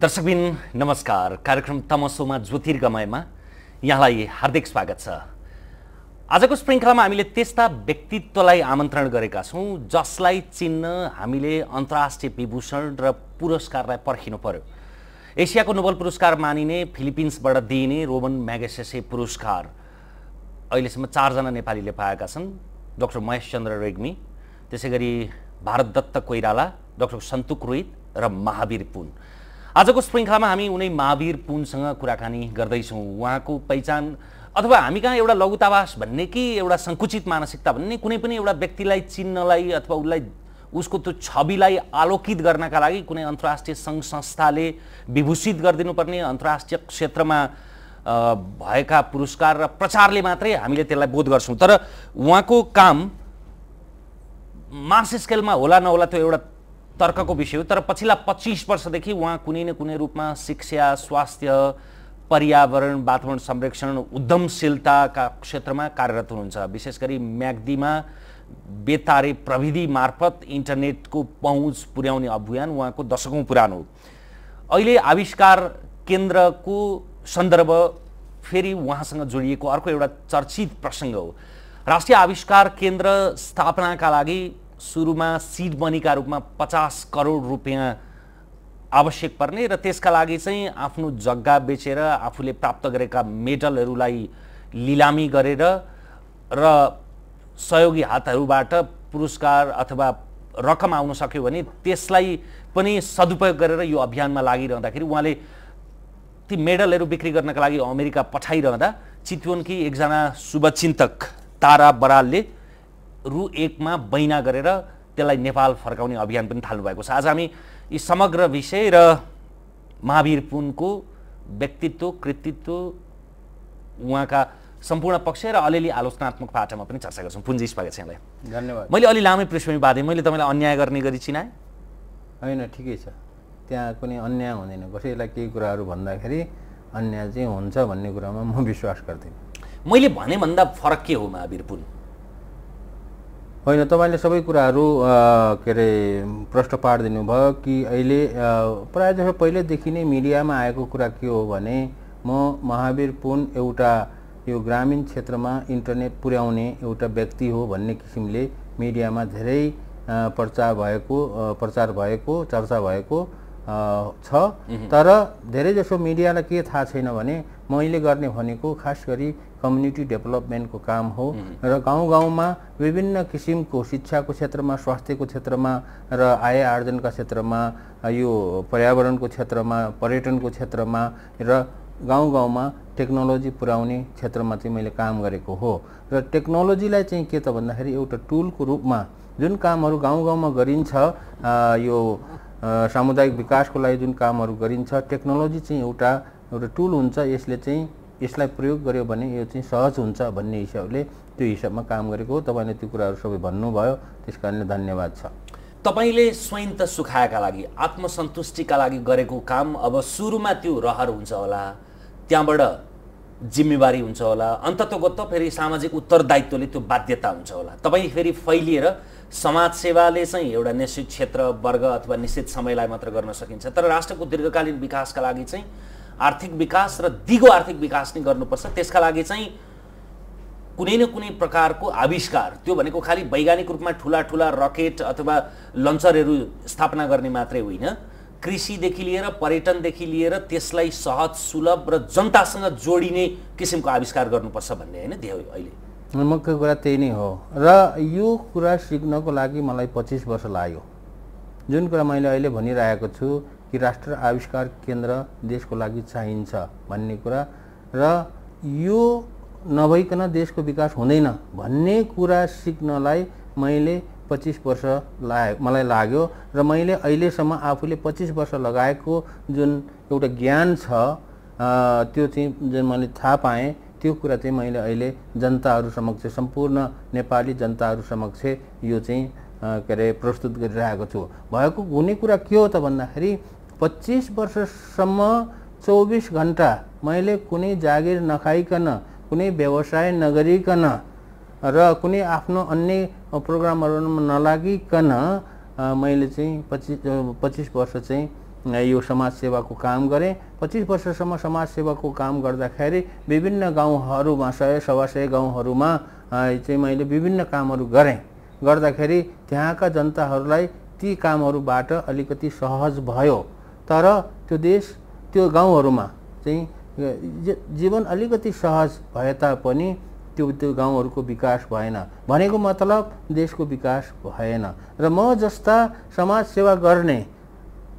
दर्शकबिन नमस्कार कार्यक्रम तमसोमा ज्योतिर्गमयमा यहाँलाई हार्दिक स्वागत छ आजको श्रृङ्खलामा हामीले त्यस्ता व्यक्तित्वलाई आमन्त्रण गरेका छौँ जसलाई चिन्न हामीले अन्तर्राष्ट्रिय विभूषण र पुरस्कारलाई पर्खिनु पर्यो एसियाको नोबल पुरस्कार मानिने फिलिपिन्सबाट दिइने रोमन म्यागेसेसे पुरस्कार अहिलेसम्म चारजना नेपालीले पाएका छन् डाक्टर महेश चन्द्र रेग्मी त्यसै गरी भारत दत्त कोइराला डाक्टर सन्तुक रोहित र महावीर पुन आजको श्रृङ्खलामा हामी उनै महावीर पुनसँग कुराकानी गर्दैछौँ उहाँको पहिचान अथवा हामी कहाँ एउटा लघुतावास भन्ने कि एउटा सङ्कुचित मानसिकता भन्ने कुनै पनि एउटा व्यक्तिलाई चिन्नलाई अथवा उसलाई उसको त्यो छविलाई आलोकित गर्नका लागि कुनै अन्तर्राष्ट्रिय सङ्घ संस्थाले विभूषित गरिदिनुपर्ने अन्तर्राष्ट्रिय क्षेत्रमा भएका पुरस्कार र प्रचारले मात्रै हामीले त्यसलाई बोध गर्छौँ तर उहाँको काम मास स्केलमा होला नहोला त्यो एउटा तर्कको विषय हो तर पछिल्ला पच्चिस वर्षदेखि उहाँ कुनै न कुनै रूपमा शिक्षा स्वास्थ्य पर्यावरण वातावरण संरक्षण उद्यमशीलताका क्षेत्रमा कार्यरत हुनुहुन्छ विशेष गरी म्याग्दीमा बेतारे प्रविधि मार्फत इन्टरनेटको पहुँच पुर्याउने अभियान उहाँको दशकौँ पुरानो हो अहिले आविष्कार केन्द्रको सन्दर्भ फेरि उहाँसँग जोडिएको अर्को एउटा चर्चित प्रसङ्ग हो राष्ट्रिय आविष्कार केन्द्र स्थापनाका लागि सुरुमा सिड मनीका रूपमा पचास करोड रुपियाँ आवश्यक पर्ने र त्यसका लागि चाहिँ आफ्नो जग्गा बेचेर आफूले प्राप्त गरेका मेडलहरूलाई लिलामी गरेर र सहयोगी हातहरूबाट पुरस्कार अथवा रकम आउन सक्यो भने त्यसलाई पनि सदुपयोग गरेर यो अभियानमा लागिरहँदाखेरि उहाँले ती मेडलहरू बिक्री गर्नका लागि अमेरिका पठाइरहँदा चितवनकी एकजना शुभचिन्तक तारा बरालले रु एकमा बैना गरेर त्यसलाई नेपाल फर्काउने अभियान पनि थाल्नुभएको छ आज हामी यी समग्र विषय र महावीर पुनको व्यक्तित्व कृतित्व उहाँका सम्पूर्ण पक्ष र अलिअलि आलोचनात्मक पाठामा पनि चर्चा गर्छौँ पुन्जी स्वागत छ यहाँलाई धन्यवाद मैले अलि लामै पृष्ठभूमि बाँधेँ मैले तपाईँलाई अन्याय गर्ने गरी चिनाएँ होइन ठिकै छ त्यहाँ कुनै अन्याय हुँदैन कसैलाई केही कुराहरू भन्दाखेरि अन्याय चाहिँ हुन्छ भन्ने कुरामा म विश्वास गर्दिनँ मैले भने भन्दा फरक के हो महावीर पुन होइन तपाईँले सबै कुराहरू के अरे प्रश्न पारिदिनु भयो कि अहिले प्रायः जसो पहिल्यैदेखि नै मिडियामा आएको कुरा के हो भने म महावीर पुन एउटा यो ग्रामीण क्षेत्रमा इन्टरनेट पुर्याउने एउटा व्यक्ति हो भन्ने किसिमले मिडियामा धेरै प्रचार भएको प्रचार भएको चर्चा भएको छ तर धेरैजसो मिडियालाई के थाहा छैन भने मैले गर्ने भनेको खास गरी कम्युनिटी डेभलपमेन्टको काम हो र गाउँ गाउँमा विभिन्न किसिमको शिक्षाको क्षेत्रमा स्वास्थ्यको क्षेत्रमा र आय आर्जनका क्षेत्रमा यो पर्यावरणको क्षेत्रमा पर्यटनको क्षेत्रमा र गाउँ गाउँमा टेक्नोलोजी पुर्याउने क्षेत्रमा चाहिँ मैले काम गरेको हो र टेक्नोलोजीलाई चाहिँ के त भन्दाखेरि एउटा टुलको रूपमा जुन कामहरू गाउँ गाउँमा गरिन्छ यो सामुदायिक विकासको लागि जुन कामहरू गरिन्छ टेक्नोलोजी चाहिँ एउटा एउटा टुल हुन्छ यसले चाहिँ यसलाई प्रयोग गर्यो भने यो चाहिँ सहज हुन्छ भन्ने हिसाबले त्यो हिसाबमा काम गरेको हो तपाईँले त्यो कुराहरू सबै भन्नुभयो त्यस कारणले धन्यवाद छ तपाईँले स्वयं त सुखाएका लागि आत्मसन्तुष्टिका लागि गरेको काम अब सुरुमा त्यो रहर हुन्छ होला त्यहाँबाट जिम्मेवारी हुन्छ होला अन्ततगत फेरि सामाजिक उत्तरदायित्वले त्यो बाध्यता हुन्छ होला तपाईँ फेरि फैलिएर समाजसेवाले चाहिँ एउटा निश्चित क्षेत्र वर्ग अथवा निश्चित समयलाई मात्र गर्न सकिन्छ तर राष्ट्रको दीर्घकालीन विकासका लागि चाहिँ आर्थिक विकास र दिगो आर्थिक विकास नै गर्नुपर्छ त्यसका लागि चाहिँ कुनै न कुनै प्रकारको आविष्कार त्यो भनेको खालि वैज्ञानिक रूपमा ठुला ठुला रकेट अथवा लन्चरहरू स्थापना गर्ने मात्रै होइन कृषिदेखि लिएर पर्यटनदेखि लिएर त्यसलाई सहज सुलभ र जनतासँग जोडिने किसिमको आविष्कार गर्नुपर्छ भन्ने होइन ध्येय अहिले मुख्य कुरा त्यही नै हो र यो कुरा सिक्नको लागि मलाई पच्चिस वर्ष लाग्यो जुन कुरा मैले अहिले भनिरहेको छु कि राष्ट्र आविष्कार केन्द्र देशको लागि चाहिन्छ भन्ने कुरा र यो नभइकन देशको विकास हुँदैन भन्ने कुरा सिक्नलाई मैले पच्चिस वर्ष लाग मलाई लाग्यो र मैले अहिलेसम्म आफूले पच्चिस वर्ष लगाएको जुन एउटा ज्ञान छ त्यो चाहिँ जुन मैले थाहा पाएँ त्यो कुरा चाहिँ मैले अहिले जनताहरू समक्ष सम्पूर्ण नेपाली जनताहरू समक्ष यो चाहिँ के अरे प्रस्तुत गरिरहेको छु भएको हुने कुरा के हो त भन्दाखेरि पच्चिस वर्षसम्म चौबिस घन्टा मैले कुनै जागिर नखाइकन कुनै व्यवसाय नगरिकन र कुनै आफ्नो अन्य प्रोग्रामहरूमा नलागिकन मैले चाहिँ पच्चिस पच्चिस वर्ष चाहिँ यो समाजसेवाको काम गरेँ पच्चिस वर्षसम्म समाजसेवाको काम गर्दाखेरि विभिन्न गाउँहरूमा सय सवा सय गाउँहरूमा चाहिँ मैले विभिन्न कामहरू गरेँ गर्दाखेरि त्यहाँका जनताहरूलाई ती कामहरूबाट अलिकति सहज भयो तर त्यो देश त्यो गाउँहरूमा चाहिँ जीवन अलिकति सहज भए तापनि त्यो त्यो गाउँहरूको विकास भएन भनेको मतलब देशको विकास भएन र म जस्ता समाजसेवा गर्ने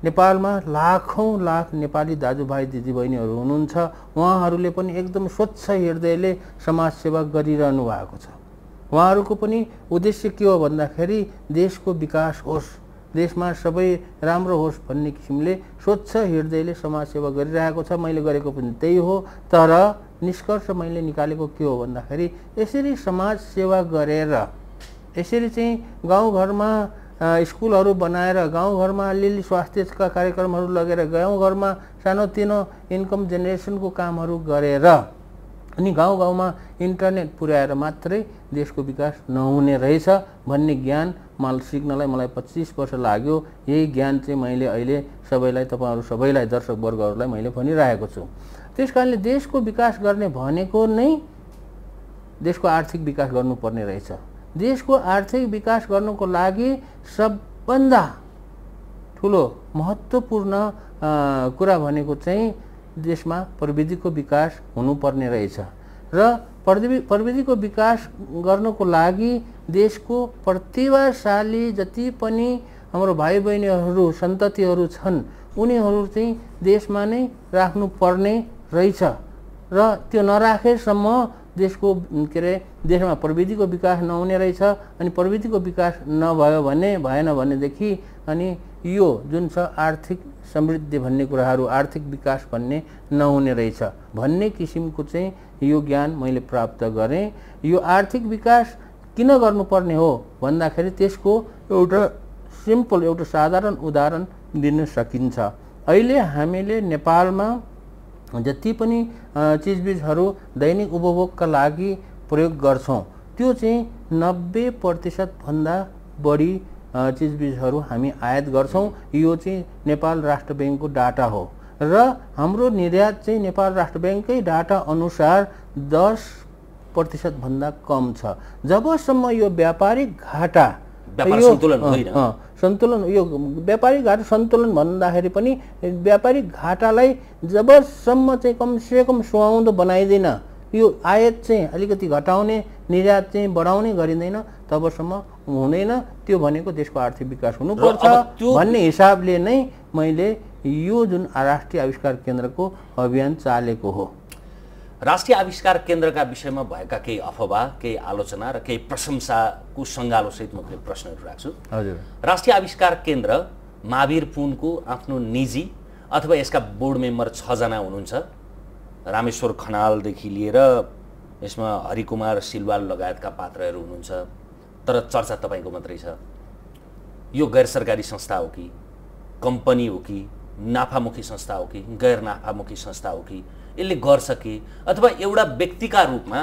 नेपालमा लाखौँ लाख नेपाली दाजुभाइ दिदीबहिनीहरू हुनुहुन्छ उहाँहरूले पनि एकदम स्वच्छ हृदयले समाजसेवा गरिरहनु भएको छ उहाँहरूको पनि उद्देश्य के हो भन्दाखेरि देशको विकास होस् देशमा सबै राम्रो होस् भन्ने किसिमले स्वच्छ हृदयले समाजसेवा गरिरहेको छ मैले गरेको पनि त्यही हो तर निष्कर्ष मैले निकालेको के हो भन्दाखेरि यसरी समाजसेवा गरेर यसरी चाहिँ गाउँघरमा स्कुलहरू बनाएर गाउँघरमा अलिअलि स्वास्थ्यका कार्यक्रमहरू लगेर गाउँघरमा सानोतिनो इन्कम जेनेरेसनको कामहरू गरेर अनि गाउँ गाउँमा इन्टरनेट पुर्याएर मात्रै देशको विकास नहुने रहेछ भन्ने ज्ञान मलाई सिक्नलाई मलाई पच्चिस वर्ष लाग्यो यही ज्ञान चाहिँ मैले अहिले सबैलाई तपाईँहरू सबैलाई दर्शकवर्गहरूलाई मैले भनिरहेको छु त्यस कारणले देशको विकास गर्ने भनेको नै देशको आर्थिक विकास गर्नुपर्ने रहेछ देशको आर्थिक विकास गर्नुको लागि सबभन्दा ठुलो महत्त्वपूर्ण कुरा भनेको चाहिँ देशमा प्रविधिको विकास हुनुपर्ने रहेछ र प्रवि प्रविधिको विकास गर्नको लागि देशको प्रतिभाशाली जति पनि हाम्रो भाइ बहिनीहरू सन्ततिहरू छन् उनीहरू चाहिँ देशमा नै राख्नुपर्ने रहेछ र त्यो नराखेसम्म देशको के अरे देशमा प्रविधिको विकास नहुने रहेछ अनि प्रविधिको विकास नभयो भने भएन भनेदेखि अनि यो जुन छ आर्थिक समृद्धि भन्ने कुराहरू आर्थिक विकास भन्ने नहुने रहेछ भन्ने किसिमको चाहिँ यो ज्ञान मैले प्राप्त गरेँ यो आर्थिक विकास किन गर्नुपर्ने हो भन्दाखेरि त्यसको एउटा सिम्पल एउटा साधारण उदाहरण दिन सकिन्छ अहिले हामीले नेपालमा जति पनि चिजबिजहरू दैनिक उपभोगका लागि प्रयोग गर्छौँ त्यो चाहिँ नब्बे प्रतिशतभन्दा बढी चिजबिजहरू हामी आयात गर्छौँ यो चाहिँ नेपाल राष्ट्र ब्याङ्कको डाटा हो र हाम्रो निर्यात चाहिँ नेपाल राष्ट्र ब्याङ्ककै डाटा अनुसार दस प्रतिशतभन्दा कम छ जबसम्म यो व्यापारिक घाटा सन्तुलन यो व्यापारिक घाटा सन्तुलन भन्दाखेरि पनि व्यापारिक घाटालाई जबसम्म चाहिँ कमसेकम सुहाउँदो बनाइँदैन यो आयात चाहिँ अलिकति घटाउने निर्यात चाहिँ बढाउने गरिँदैन तबसम्म हुँदैन त्यो भनेको देशको आर्थिक विकास हुनुपर्छ भन्ने हिसाबले नै मैले यो जुन राष्ट्रिय आविष्कार केन्द्रको अभियान चालेको हो राष्ट्रिय आविष्कार केन्द्रका विषयमा भएका केही अफवाह केही आलोचना र केही प्रशंसाको सङ्गालोसहित म केही प्रश्नहरू राख्छु हजुर राष्ट्रिय आविष्कार केन्द्र महावीर पुनको आफ्नो निजी अथवा यसका बोर्ड मेम्बर छजना हुनुहुन्छ रामेश्वर खनालदेखि लिएर यसमा हरिकुमार सिलवाल लगायतका पात्रहरू हुनुहुन्छ तर चर्चा तपाईँको मात्रै छ यो गैर सरकारी संस्था हो कि कम्पनी हो कि नाफामुखी संस्था हो कि गैर नाफामुखी संस्था हो कि यसले गर्छ कि अथवा एउटा व्यक्तिका रूपमा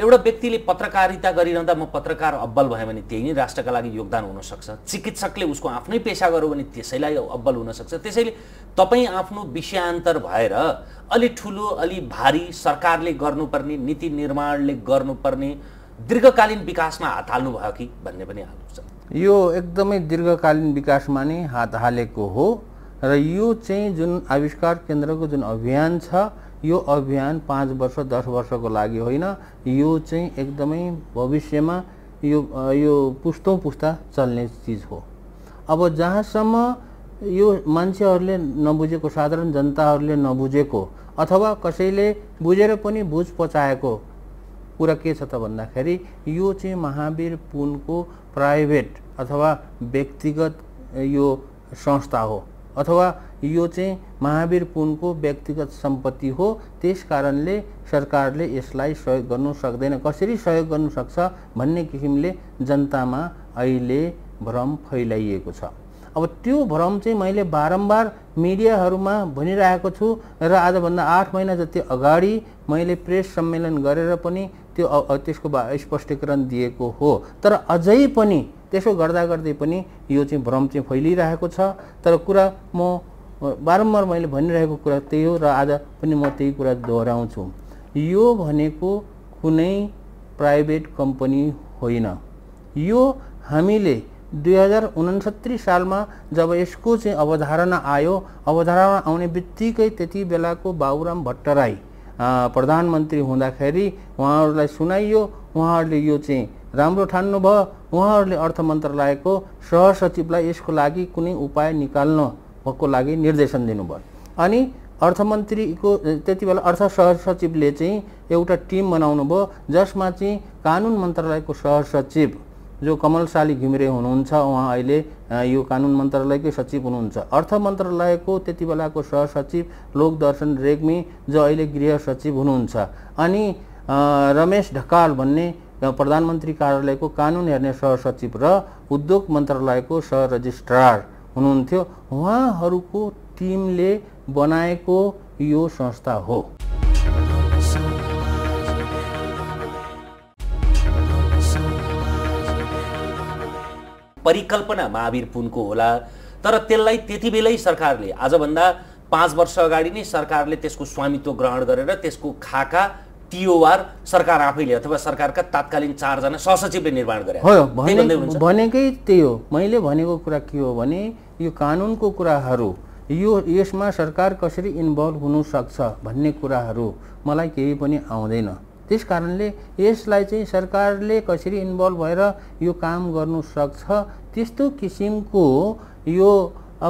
एउटा व्यक्तिले पत्रकारिता गरिरहँदा म पत्रकार अब्बल भएँ भने त्यही नै राष्ट्रका लागि योगदान हुनसक्छ चिकित्सकले उसको आफ्नै पेसा गर्यो भने त्यसैलाई अब्बल हुनसक्छ त्यसैले तपाईँ आफ्नो विषयान्तर भएर अलि ठुलो अलि भारी सरकारले गर्नुपर्ने नीति निर्माणले गर्नुपर्ने दीर्घकालीन विकासमा हात हाल्नु भयो कि भन्ने पनि आलोचना यो एकदमै दीर्घकालीन विकासमा नै हात हालेको हो र यो चाहिँ जुन आविष्कार केन्द्रको जुन अभियान छ यो अभियान पाँच वर्ष दस वर्षको लागि होइन यो चाहिँ एकदमै भविष्यमा यो यो पुस्तौँ पुस्ता चल्ने चिज हो अब जहाँसम्म यो मान्छेहरूले नबुझेको साधारण जनताहरूले नबुझेको अथवा कसैले बुझेर पनि बुझ पचाएको कुरा के छ त भन्दाखेरि यो चाहिँ महावीर पुनको प्राइभेट अथवा व्यक्तिगत यो संस्था हो अथवा यो चाहिँ महावीर पुनको व्यक्तिगत सम्पत्ति हो त्यस कारणले सरकारले यसलाई सहयोग गर्नु सक्दैन कसरी सहयोग गर्नु सक्छ भन्ने किसिमले जनतामा अहिले भ्रम फैलाइएको छ अब त्यो भ्रम चाहिँ मैले बारम्बार मिडियाहरूमा भनिरहेको छु र आजभन्दा आठ महिना जति अगाडि मैले प्रेस सम्मेलन गरेर पनि त्यो त्यसको स्पष्टीकरण दिएको हो तर अझै पनि त्यसो गर्दा गर्दै पनि यो चाहिँ भ्रम चाहिँ फैलिरहेको छ तर कुरा म बारम्बार मैले भनिरहेको कुरा त्यही हो र आज पनि म त्यही कुरा दोहोऱ्याउँछु यो भनेको कुनै प्राइभेट कम्पनी होइन यो हामीले दुई हजार उनसत्तरी सालमा जब यसको चाहिँ अवधारणा आयो अवधारणा आउने बित्तिकै त्यति बेलाको बाबुराम भट्टराई प्रधानमन्त्री हुँदाखेरि उहाँहरूलाई सुनाइयो उहाँहरूले यो चाहिँ राम्रो ठान्नुभयो उहाँहरूले अर्थ मन्त्रालयको सहसचिवलाई यसको लागि कुनै उपाय निकाल्नको लागि निर्देशन दिनुभयो अनि अर्थमन्त्रीको त्यति बेला अर्थ सहसचिवले चाहिँ एउटा टिम बनाउनु भयो जसमा चाहिँ कानुन मन्त्रालयको सहसचिव जो कमल कमलशाली घिमिरे हुनुहुन्छ उहाँ अहिले यो कानुन मन्त्रालयकै सचिव हुनुहुन्छ अर्थ मन्त्रालयको त्यति बेलाको सहसचिव लोकदर्शन रेग्मी जो अहिले गृह सचिव हुनुहुन्छ अनि रमेश ढकाल भन्ने र प्रधानमन्त्री कार्यालयको कानुन हेर्ने सहसचिव र उद्योग मन्त्रालयको सह रजिस्ट्रार हुनुहुन्थ्यो उहाँहरूको टिमले बनाएको यो संस्था हो परिकल्पना महावीर पुनको होला तर त्यसलाई त्यति बेलै सरकारले आजभन्दा पाँच वर्ष अगाडि नै सरकारले त्यसको स्वामित्व ग्रहण गरेर त्यसको खाका टिओआर सरकार आफैले अथवा सरकारका तात्कालीन चारजना सहसचिवले निर्माण गरे भनेकै त्यही हो मैले भनेको कुरा के हो भने यो कानुनको कुराहरू यो यसमा सरकार कसरी इन्भल्भ सक्छ भन्ने कुराहरू मलाई केही पनि आउँदैन त्यस कारणले यसलाई चाहिँ सरकारले कसरी इन्भल्भ भएर यो काम गर्नु सक्छ त्यस्तो किसिमको यो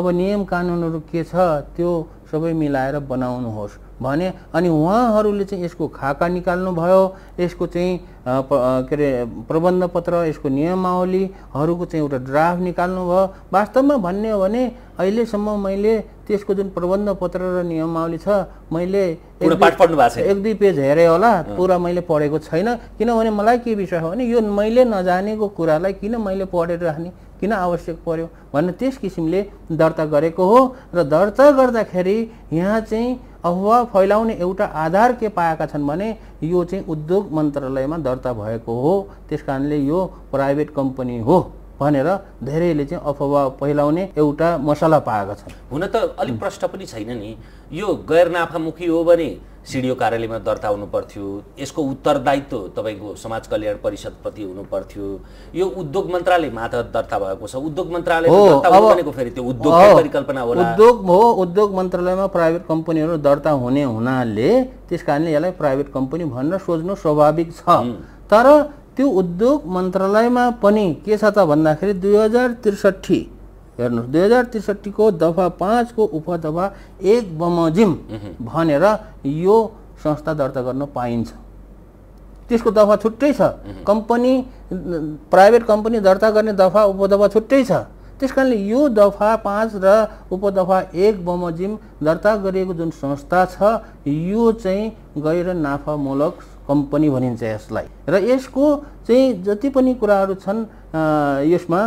अब नियम कानुनहरू के छ त्यो सबै मिलाएर बनाउनुहोस् भने अनि उहाँहरूले चाहिँ यसको खाका निकाल्नुभयो यसको चाहिँ के अरे प्रबन्ध पत्र यसको नियमावलीहरूको चाहिँ एउटा ड्राफ्ट निकाल्नु भयो वास्तवमा भन्ने हो भने अहिलेसम्म मैले त्यसको जुन प्रबन्ध पत्र र नियमावली छ मैले एक दुई पेज हेरेँ होला पुरा मैले पढेको छैन किनभने मलाई के विषय हो भने यो मैले नजानेको कुरालाई किन मैले पढेर राख्ने किन आवश्यक पर्यो भनेर त्यस किसिमले दर्ता गरेको हो र दर्ता गर्दाखेरि यहाँ चाहिँ अफवाह फैलाउने एउटा आधार के पाएका छन् भने यो चाहिँ उद्योग मन्त्रालयमा दर्ता भएको हो त्यस कारणले यो प्राइभेट कम्पनी हो भनेर धेरैले चाहिँ अफवाह फैलाउने एउटा मसला पाएका छन् हुन त अलिक प्रश्न पनि छैन नि यो गैरनाफामुखी हो भने सिडिओ कार्यालयमा दर्ता हुनु पर्थ्यो यसको उत्तरदायित्व तपाईँको समाज कल्याण परिषदप्रति हुनु पर्थ्यो यो उद्योग मन्त्रालय मातहत दर्ता भएको छ उद्योग मन्त्रालय भनेको फेरि त्यो उद्योग परिकल्पना होला उद्योग हो उद्योग मन्त्रालयमा प्राइभेट कम्पनीहरू दर्ता हुने हुनाले त्यस कारणले यसलाई प्राइभेट कम्पनी भनेर सोच्नु स्वाभाविक छ तर त्यो उद्योग मन्त्रालयमा पनि के छ त भन्दाखेरि दुई हजार त्रिसठी हेर्नुहोस् दुई हजार त्रिसठीको दफा पाँचको उपदफा एक बमोजिम भनेर यो संस्था दर्ता गर्न पाइन्छ त्यसको दफा छुट्टै छ कम्पनी प्राइभेट कम्पनी दर्ता गर्ने दफा उपदफा छुट्टै छ त्यस कारणले यो दफा पाँच र उपदफा एक बमोजिम दर्ता गरिएको जुन संस्था छ यो चाहिँ गैर नाफामूलक कम्पनी भनिन्छ यसलाई र यसको चाहिँ जति पनि कुराहरू छन् यसमा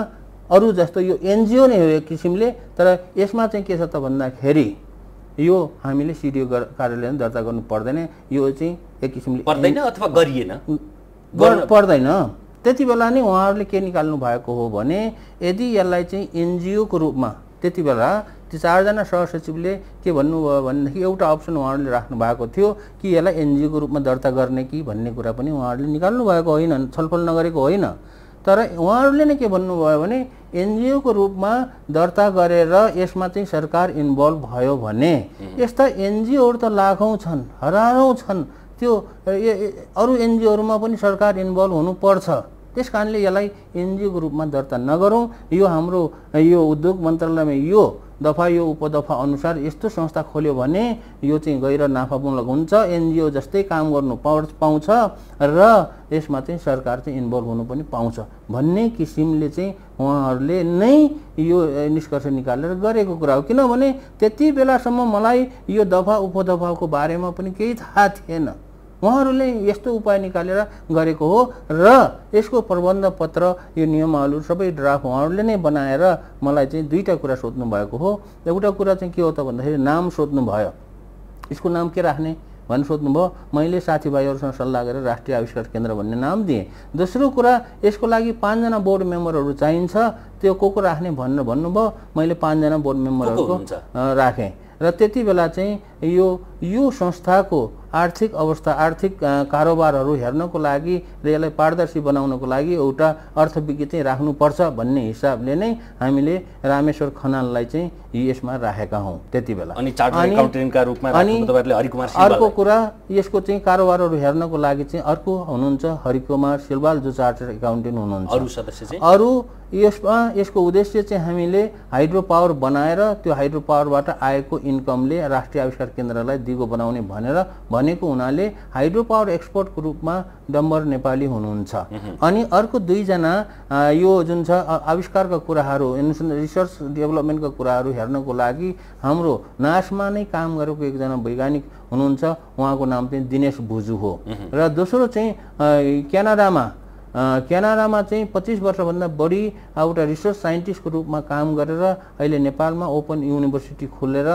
अरू जस्तो यो एनजिओ नै हो एक किसिमले तर यसमा चाहिँ के छ त भन्दाखेरि यो हामीले सिडिओ कार्यालय दर्ता गर्नु पर्दैन यो चाहिँ एक किसिमले पर्दैन अथवा गरिएन गर्नु पर्दैन त्यति बेला नै उहाँहरूले के निकाल्नु भएको हो भने यदि यसलाई चाहिँ एनजिओको रूपमा त्यति बेला त्यो चारजना सहसचिवले के भन्नुभयो भनेदेखि एउटा अप्सन उहाँहरूले राख्नु भएको थियो कि यसलाई एनजिओको रूपमा दर्ता गर्ने कि भन्ने कुरा पनि उहाँहरूले निकाल्नु भएको होइन छलफल नगरेको होइन तर उहाँहरूले नै के भन्नुभयो भने एनजिओको रूपमा दर्ता गरेर यसमा चाहिँ सरकार इन्भल्भ भयो भने यस्ता एनजिओहरू त लाखौँ छन् हजारौँ छन् त्यो अरू एनजिओहरूमा पनि सरकार इन्भल्भ हुनुपर्छ त्यस कारणले यसलाई एनजिओको रूपमा दर्ता नगरौँ यो हाम्रो यो उद्योग मन्त्रालयमा यो दफा यो उपदफा अनुसार यस्तो संस्था खोल्यो भने यो चाहिँ गैर नाफामूलक हुन्छ एनजिओ जस्तै काम गर्नु पाउँछ र यसमा चाहिँ सरकार चाहिँ इन्भल्भ हुनु पनि पाउँछ भन्ने किसिमले चाहिँ उहाँहरूले नै यो निष्कर्ष निकालेर गरेको कुरा हो किनभने त्यति बेलासम्म मलाई यो दफा उपदफाको बारेमा पनि केही थाहा थिएन उहाँहरूले यस्तो उपाय निकालेर गरेको हो र यसको प्रबन्ध पत्र यो नियमहरू सबै ड्राफ्ट उहाँहरूले नै बनाएर मलाई चाहिँ दुईवटा कुरा सोध्नु भएको हो एउटा कुरा चाहिँ के हो त भन्दाखेरि नाम सोध्नु भयो यसको नाम के राख्ने भनेर सोध्नुभयो मैले साथीभाइहरूसँग सल्लाह गरेर राष्ट्रिय आविष्कार केन्द्र भन्ने नाम दिएँ दोस्रो कुरा यसको लागि पाँचजना बोर्ड मेम्बरहरू चाहिन्छ त्यो को को राख्ने भनेर भन्नुभयो मैले पाँचजना बोर्ड मेम्बरहरूको राखेँ र त्यति बेला चाहिँ यो यो संस्थाको आर्थिक अवस्था आर्थिक कारोबारहरू हेर्नको लागि र यसलाई पारदर्शी बनाउनको लागि एउटा अर्थविज्ञ चाहिँ राख्नुपर्छ भन्ने हिसाबले नै हामीले रामेश्वर खनाललाई चाहिँ यसमा राखेका हौँ त्यति बेला अनि अर्को कुरा यसको चाहिँ कारोबारहरू हेर्नको लागि चाहिँ अर्को हुनुहुन्छ हरिकुमार सिलवाल जो चार्टर्ड एकाउन्टेन्ट हुनुहुन्छ अरू सदस्य अरू यसमा यसको उद्देश्य चाहिँ हामीले हाइड्रो पावर बनाएर त्यो हाइड्रो पावरबाट आएको इन्कमले राष्ट्रिय आविष्कार केन्द्रलाई दिगो बनाउने भनेर भने भनेको हुनाले हाइड्रो पावर एक्सपोर्टको रूपमा डम्बर नेपाली हुनुहुन्छ अनि अर्को दुईजना यो जुन छ आविष्कारका कुराहरू रिसर्च डेभलपमेन्टका कुराहरू हेर्नको लागि हाम्रो नासमा नै काम गरेको एकजना वैज्ञानिक हुनुहुन्छ उहाँको नाम चाहिँ दिनेश भुजु हो र दोस्रो चाहिँ क्यानाडामा क्यानाडामा चाहिँ पच्चिस वर्षभन्दा बढी एउटा रिसर्च साइन्टिस्टको रूपमा काम गरेर अहिले नेपालमा ओपन युनिभर्सिटी खोलेर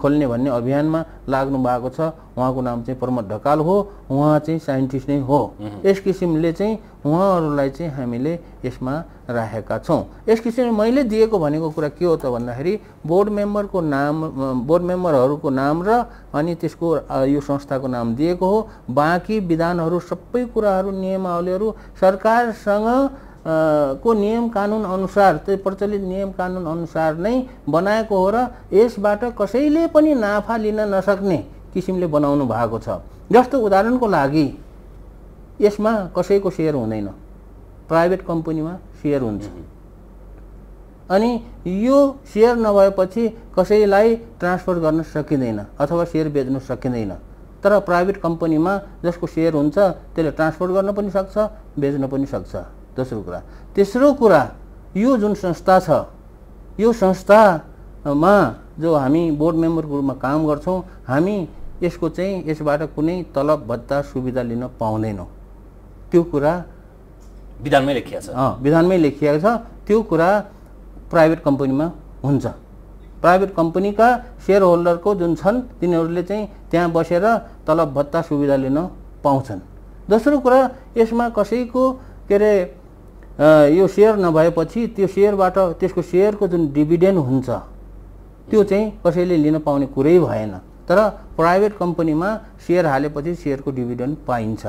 खोल्ने भन्ने अभियानमा लाग्नु भएको छ उहाँको नाम चाहिँ प्रमोद ढकाल हो उहाँ चाहिँ साइन्टिस्ट नै हो यस किसिमले चाहिँ उहाँहरूलाई चाहिँ हामीले यसमा राखेका छौँ यस किसिमले मैले दिएको भनेको कुरा के हो त भन्दाखेरि बोर्ड मेम्बरको नाम बोर्ड मेम्बरहरूको नाम र अनि त्यसको यो संस्थाको नाम दिएको हो बाँकी विधानहरू सबै कुराहरू नियमावलीहरू सरकारसँग को नियम कानुन अनुसार त्यो प्रचलित नियम कानुन अनुसार नै बनाएको हो र यसबाट कसैले पनि नाफा लिन नसक्ने किसिमले बनाउनु भएको छ जस्तो उदाहरणको लागि यसमा कसैको सेयर हुँदैन प्राइभेट कम्पनीमा सेयर हुन्छ अनि यो सेयर नभएपछि कसैलाई ट्रान्सफर गर्न सकिँदैन अथवा सेयर बेच्न सकिँदैन तर प्राइभेट कम्पनीमा जसको सेयर हुन्छ त्यसले ट्रान्सफर गर्न पनि सक्छ बेच्न पनि सक्छ दोस्रो कुरा तेस्रो कुरा यो जुन संस्था छ यो संस्थामा जो हामी बोर्ड मेम्बरको रूपमा काम गर्छौँ हामी यसको चाहिँ यसबाट कुनै तलब भत्ता सुविधा लिन पाउँदैनौँ त्यो कुरा विधानमै लेखिएको छ विधानमै लेखिएको छ त्यो कुरा प्राइभेट कम्पनीमा हुन्छ प्राइभेट कम्पनीका सेयर होल्डरको जुन छन् तिनीहरूले चाहिँ त्यहाँ बसेर तलब भत्ता सुविधा लिन पाउँछन् दोस्रो कुरा यसमा कसैको के अरे यो सेयर नभएपछि त्यो सेयरबाट त्यसको सेयरको जुन डिभिडेन्ड हुन्छ त्यो चाहिँ कसैले लिन पाउने कुरै भएन तर प्राइभेट कम्पनीमा सेयर हालेपछि सेयरको डिभिडेन्ड पाइन्छ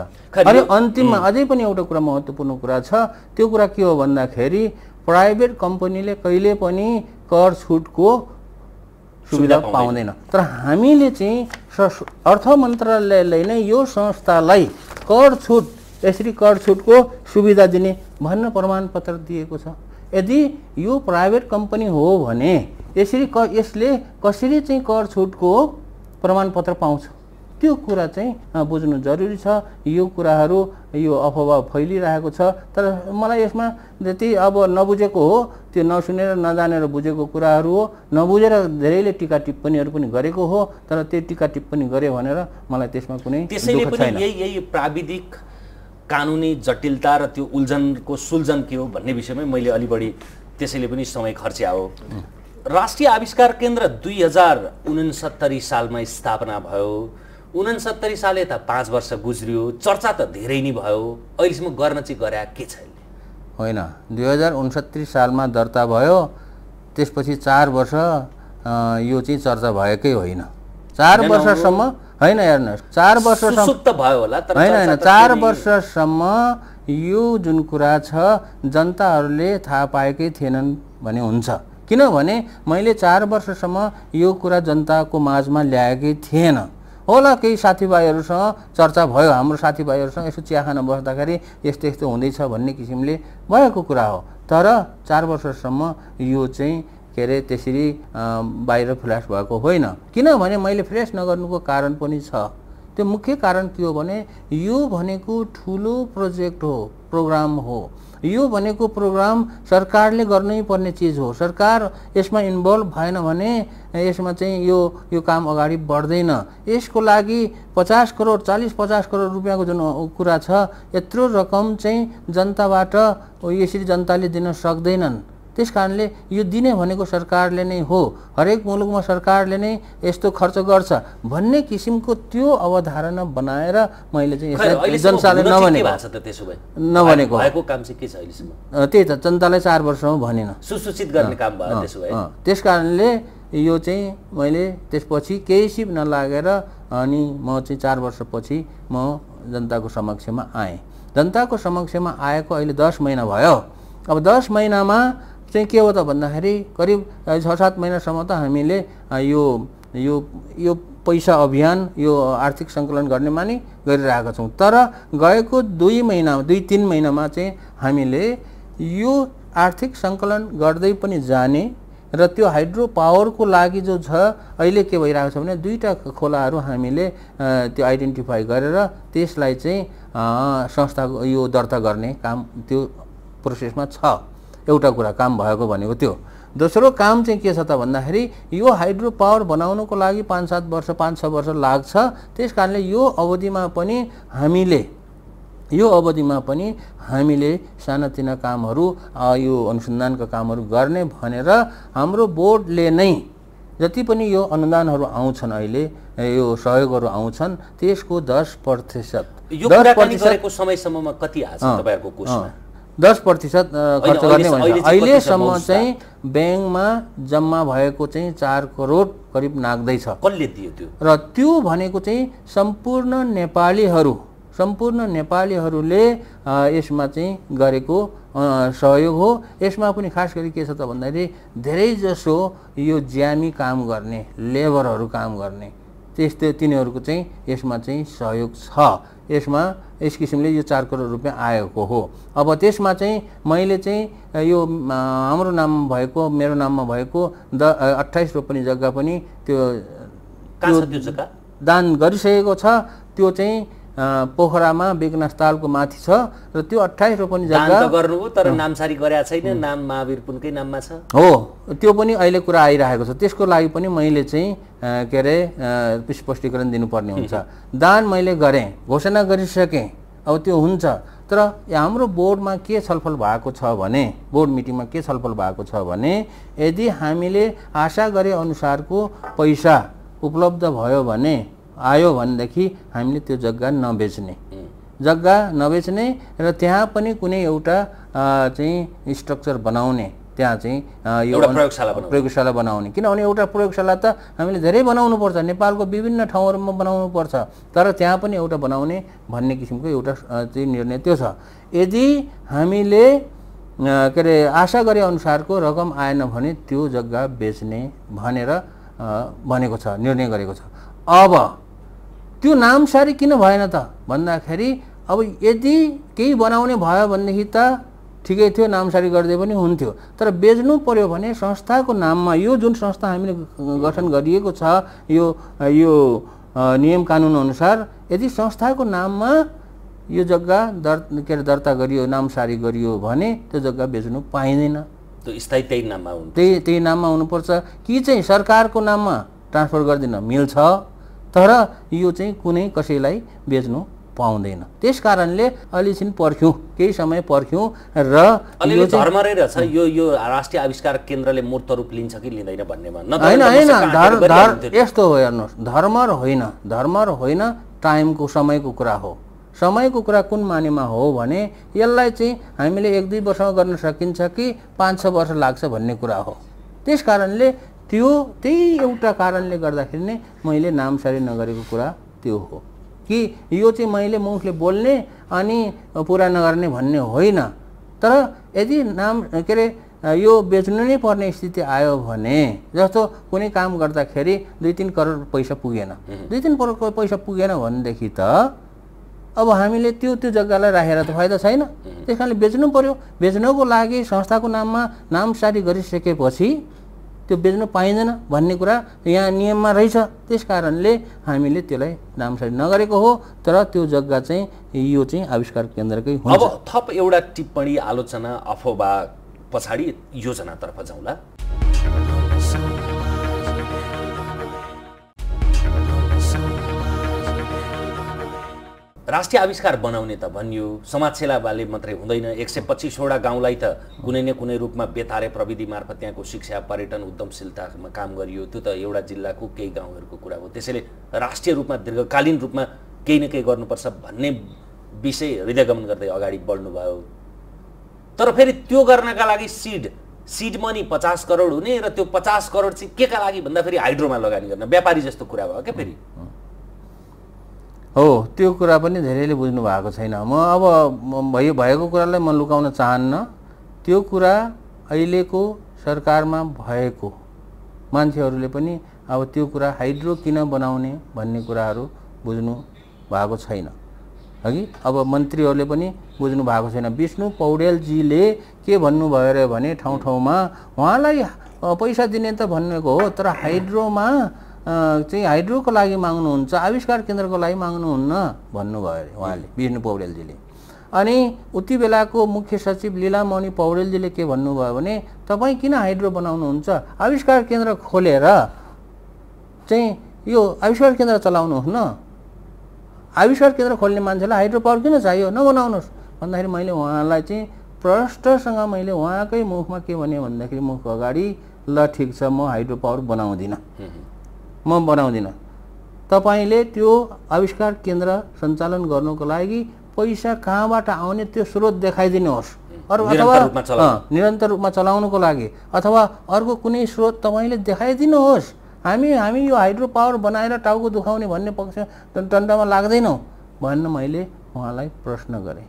अनि अन्तिममा अझै पनि एउटा कुरा महत्त्वपूर्ण कुरा छ त्यो कुरा के हो भन्दाखेरि प्राइभेट कम्पनीले कहिले पनि कर छुटको सुविधा पाउँदैन तर हामीले चाहिँ अर्थ मन्त्रालयले नै यो संस्थालाई कर छुट यसरी कर छुटको सुविधा दिने भन्न प्रमाणपत्र दिएको छ यदि यो प्राइभेट कम्पनी हो भने यसरी क यसले कसरी चाहिँ कर छुटको प्रमाणपत्र पाउँछ त्यो कुरा चाहिँ बुझ्नु जरुरी छ यो कुराहरू यो अफवाह फैलिरहेको छ तर मलाई यसमा जति अब नबुझेको हो त्यो नसुनेर नजानेर बुझेको कुराहरू हो नबुझेर धेरैले टिका टिप्पणीहरू पनि गरेको हो तर त्यो टिका टिप्पणी गर्यो भनेर मलाई त्यसमा कुनै त्यसैले पनि यही यही प्राविधिक कानुनी जटिलता र त्यो उल्झनको सुल्झन के हो भन्ने विषयमै मैले अलि बढी त्यसैले पनि समय खर्च्या हो राष्ट्रिय आविष्कार केन्द्र दुई हजार उनसत्तरी सालमा स्थापना भयो उनसत्तरी साल यता पाँच वर्ष गुज्रियो चर्चा त धेरै नै भयो अहिलेसम्म गर्न चाहिँ गरे के छ होइन दुई हजार उनसत्तरी सालमा दर्ता भयो त्यसपछि चार वर्ष यो चाहिँ चर्चा भएकै होइन चार वर्षसम्म होइन हेर्नुहोस् चार वर्षसम्म भयो होला होइन होइन चार वर्षसम्म यो जुन कुरा छ जनताहरूले थाहा पाएकै थिएनन् भने हुन्छ किनभने मैले चार वर्षसम्म यो कुरा जनताको माझमा ल्याएकै थिएन होला केही साथीभाइहरूसँग चर्चा भयो हाम्रो साथीभाइहरूसँग यसो चियाखाना खान बस्दाखेरि यस्तो यस्तो हुँदैछ भन्ने किसिमले भएको कुरा हो तर चार वर्षसम्म यो चाहिँ के अरे त्यसरी बाहिर फ्ल्यास भएको होइन किनभने मैले फ्रेस नगर्नुको कारण पनि छ त्यो मुख्य कारण के हो भने यो भनेको ठुलो प्रोजेक्ट हो प्रोग्राम हो यो भनेको प्रोग्राम सरकारले गर्नै पर्ने चिज हो सरकार यसमा इन्भल्भ भएन भने यसमा चाहिँ यो यो काम अगाडि बढ्दैन यसको लागि पचास करोड चालिस पचास करोड रुपियाँको जुन कुरा छ यत्रो रकम चाहिँ जनताबाट यसरी जनताले दिन सक्दैनन् त्यस कारणले यो दिने भनेको सरकारले नै हो हरेक मुलुकमा सरकारले नै यस्तो खर्च गर्छ भन्ने किसिमको त्यो अवधारणा बनाएर मैले चाहिँ यसलाई जनताले नभनेको नभनेको त्यही त जनतालाई चार वर्षमा भनेन सुसूचित गर्ने काम भयो त्यस कारणले यो चाहिँ मैले त्यसपछि केही सिप नलागेर अनि म चाहिँ चार वर्षपछि म जनताको समक्षमा आएँ जनताको समक्षमा आएको अहिले दस महिना भयो अब दस महिनामा चाहिँ के हो त भन्दाखेरि करिब छ सात महिनासम्म त हामीले यो यो यो पैसा अभियान यो आर्थिक सङ्कलन गर्ने मानि गरिरहेका छौँ तर गएको दुई महिना दुई तिन महिनामा चाहिँ हामीले यो आर्थिक सङ्कलन गर्दै पनि जाने र त्यो हाइड्रो पावरको लागि जो छ अहिले के भइरहेको छ भने दुईवटा खोलाहरू हामीले त्यो आइडेन्टिफाई गरेर त्यसलाई चाहिँ संस्थाको यो दर्ता गर्ने काम त्यो प्रोसेसमा छ एउटा कुरा काम भएको भनेको त्यो दोस्रो काम चाहिँ के छ त भन्दाखेरि यो हाइड्रो पावर बनाउनको लागि पाँच सात वर्ष पाँच छ वर्ष लाग्छ त्यस कारणले यो अवधिमा पनि हामीले यो अवधिमा पनि हामीले सानातिना कामहरू यो अनुसन्धानका कामहरू गर्ने भनेर हाम्रो बोर्डले नै जति पनि यो अनुदानहरू आउँछन् अहिले यो सहयोगहरू आउँछन् त्यसको दस प्रतिशत समयसम्ममा कति आछ दस प्रतिशत खर्च गर्ने भन्छ अहिलेसम्म चाहिँ ब्याङ्कमा जम्मा भएको चाहिँ चार करोड करिब नाग्दैछ कसले दियो त्यो र त्यो भनेको चाहिँ सम्पूर्ण नेपालीहरू सम्पूर्ण नेपालीहरूले यसमा चाहिँ गरेको सहयोग हो यसमा पनि खास गरी के छ त भन्दाखेरि धेरैजसो यो ज्यामी काम गर्ने लेबरहरू काम गर्ने त्यस्तै तिनीहरूको चाहिँ यसमा चाहिँ सहयोग छ यसमा यस किसिमले यो चार करोड रुपियाँ आएको हो अब त्यसमा चाहिँ मैले चाहिँ यो हाम्रो नाम भएको मेरो नाममा भएको द अठाइस रोपनी जग्गा पनि त्यो दान गरिसकेको छ त्यो चाहिँ पोखरामा तालको माथि छ र त्यो अठाइस रोपनी जग्गा गर्नुभयो तर नामसारी गरेका छैन नाम महावीर पुनकै नाममा छ हो त्यो पनि अहिले कुरा आइरहेको छ त्यसको लागि पनि मैले चाहिँ के अरे स्पष्टीकरण दिनुपर्ने हुन्छ दान मैले गरेँ घोषणा गरिसकेँ अब त्यो हुन्छ तर हाम्रो बोर्डमा के छलफल भएको छ भने बोर्ड मिटिङमा के छलफल भएको छ भने यदि हामीले आशा गरे अनुसारको पैसा उपलब्ध भयो भने आयो भनेदेखि हामीले त्यो जग्गा नबेच्ने जग्गा नबेच्ने र त्यहाँ पनि कुनै एउटा चाहिँ स्ट्रक्चर बनाउने त्यहाँ चाहिँ एउटा प्रयोगशाला प्रयोगशाला बनाउने किनभने एउटा प्रयोगशाला त हामीले धेरै बनाउनु पर्छ नेपालको विभिन्न ठाउँहरूमा बनाउनु पर्छ तर त्यहाँ पनि एउटा बनाउने भन्ने किसिमको एउटा चाहिँ निर्णय त्यो छ यदि हामीले के अरे आशा गरे अनुसारको रकम आएन भने त्यो जग्गा बेच्ने भनेर भनेको छ निर्णय गरेको छ अब त्यो नामसारी किन भएन त भन्दाखेरि अब यदि केही बनाउने भयो भनेदेखि त ठिकै थियो नामसारी गरिदिए पनि हुन्थ्यो तर बेच्नु पर्यो भने संस्थाको नाममा यो जुन संस्था हामीले गठन गरिएको छ यो यो नियम कानुन अनुसार यदि संस्थाको नाममा यो जग्गा दर् के अरे दर्ता गरियो नामसारी गरियो भने त्यो जग्गा बेच्नु पाइँदैन त्यो स्थायी त्यही नाममा त्यही त्यही नाममा हुनुपर्छ कि चाहिँ सरकारको नाममा ट्रान्सफर गरिदिन मिल्छ तर यो चाहिँ कुनै कसैलाई बेच्नु पाउँदैन त्यस कारणले अलिछिन पर्ख्यौँ केही समय पर्ख्यौँ र यो धर्म रहेछ यो यो राष्ट्रिय आविष्कार केन्द्रले मूर्त रूप लिन्छ कि लिँदैन भन्नेमा होइन होइन यस्तो हो हेर्नुहोस् धर्म होइन धर्म होइन टाइमको समयको कुरा हो समयको कुरा कुन मानेमा हो भने यसलाई चाहिँ हामीले एक दुई वर्षमा गर्न सकिन्छ कि पाँच छ वर्ष लाग्छ भन्ने कुरा हो त्यस कारणले त्यो त्यही एउटा कारणले गर्दाखेरि नै मैले नामसारी नगरेको कुरा त्यो हो कि यो चाहिँ मैले मुखले बोल्ने अनि पुरा नगर्ने भन्ने होइन तर यदि नाम के अरे यो बेच्नु नै पर्ने स्थिति आयो भने जस्तो कुनै काम गर्दाखेरि दुई तिन करोड पैसा पुगेन दुई तिन करोडको पैसा पुगेन भनेदेखि त अब हामीले त्यो त्यो जग्गालाई राखेर त फाइदा छैन त्यस कारणले बेच्नु पऱ्यो बेच्नको लागि संस्थाको नाममा नामसारी गरिसकेपछि त्यो बेच्न पाइँदैन भन्ने कुरा यहाँ नियममा रहेछ त्यस कारणले हामीले त्यसलाई नामसारी नगरेको हो तर त्यो जग्गा चाहिँ यो चाहिँ आविष्कार केन्द्रकै अब थप एउटा टिप्पणी आलोचना अफवा पछाडि योजनातर्फ जाउँला राष्ट्रिय आविष्कार बनाउने त भनियो समाजसेवाले मात्रै हुँदैन एक सय पच्चिसवटा गाउँलाई त कुनै न कुनै रूपमा बेतारे प्रविधि मार्फत त्यहाँको शिक्षा पर्यटन उद्यमशीलतामा काम गरियो त्यो त एउटा जिल्लाको केही गाउँहरूको कुरा हो त्यसैले राष्ट्रिय रूपमा दीर्घकालीन रूपमा केही न केही गर्नुपर्छ भन्ने विषय हृदयगमन गर्दै अगाडि बढ्नुभयो तर फेरि त्यो गर्नका लागि सिड सिड मनी पचास करोड हुने र त्यो पचास करोड चाहिँ के का लागि भन्दा फेरि हाइड्रोमा लगानी गर्न व्यापारी जस्तो कुरा भयो क्या फेरि हो त्यो कुरा पनि धेरैले बुझ्नु भएको छैन म अब भयो भएको कुरालाई म लुकाउन चाहन्न त्यो कुरा अहिलेको सरकारमा भएको मान्छेहरूले पनि अब त्यो कुरा हाइड्रो किन बनाउने भन्ने कुराहरू बुझ्नु भएको छैन हगि अब मन्त्रीहरूले पनि बुझ्नु भएको छैन विष्णु पौडेलजीले के भन्नुभयो अरे भने ठाउँ ठाउँमा उहाँलाई पैसा दिने त भन्नुको हो तर हाइड्रोमा चाहिँ हाइड्रोको लागि माग्नुहुन्छ आविष्कार केन्द्रको लागि माग्नुहुन्न भन्नुभयो अरे उहाँले विष्णु पौडेलजीले अनि उति बेलाको मुख्य सचिव लीलामणि पौडेलजीले के भन्नुभयो भने तपाईँ किन हाइड्रो बनाउनुहुन्छ आविष्कार केन्द्र खोलेर चाहिँ यो आविष्कार केन्द्र चलाउनुहोस् न आविष्कार केन्द्र खोल्ने मान्छेलाई हाइड्रो पावर किन चाहियो नबनाउनुहोस् भन्दाखेरि मैले उहाँलाई चाहिँ प्रष्टसँग मैले उहाँकै मुखमा के भने भन्दाखेरि मुख अगाडि ल ठिक छ म हाइड्रो पावर बनाउँदिनँ म बनाउँदिनँ तपाईँले त्यो आविष्कार केन्द्र सञ्चालन गर्नुको लागि पैसा कहाँबाट आउने त्यो स्रोत देखाइदिनुहोस् अरू अथवा निरन्तर रूपमा चलाउनुको लागि अथवा अर्को कुनै स्रोत तपाईँले देखाइदिनुहोस् हामी हामी यो हाइड्रो पावर बनाएर टाउको दुखाउने भन्ने पक्ष टन्डामा लाग्दैनौँ भन्न मैले उहाँलाई प्रश्न गरेँ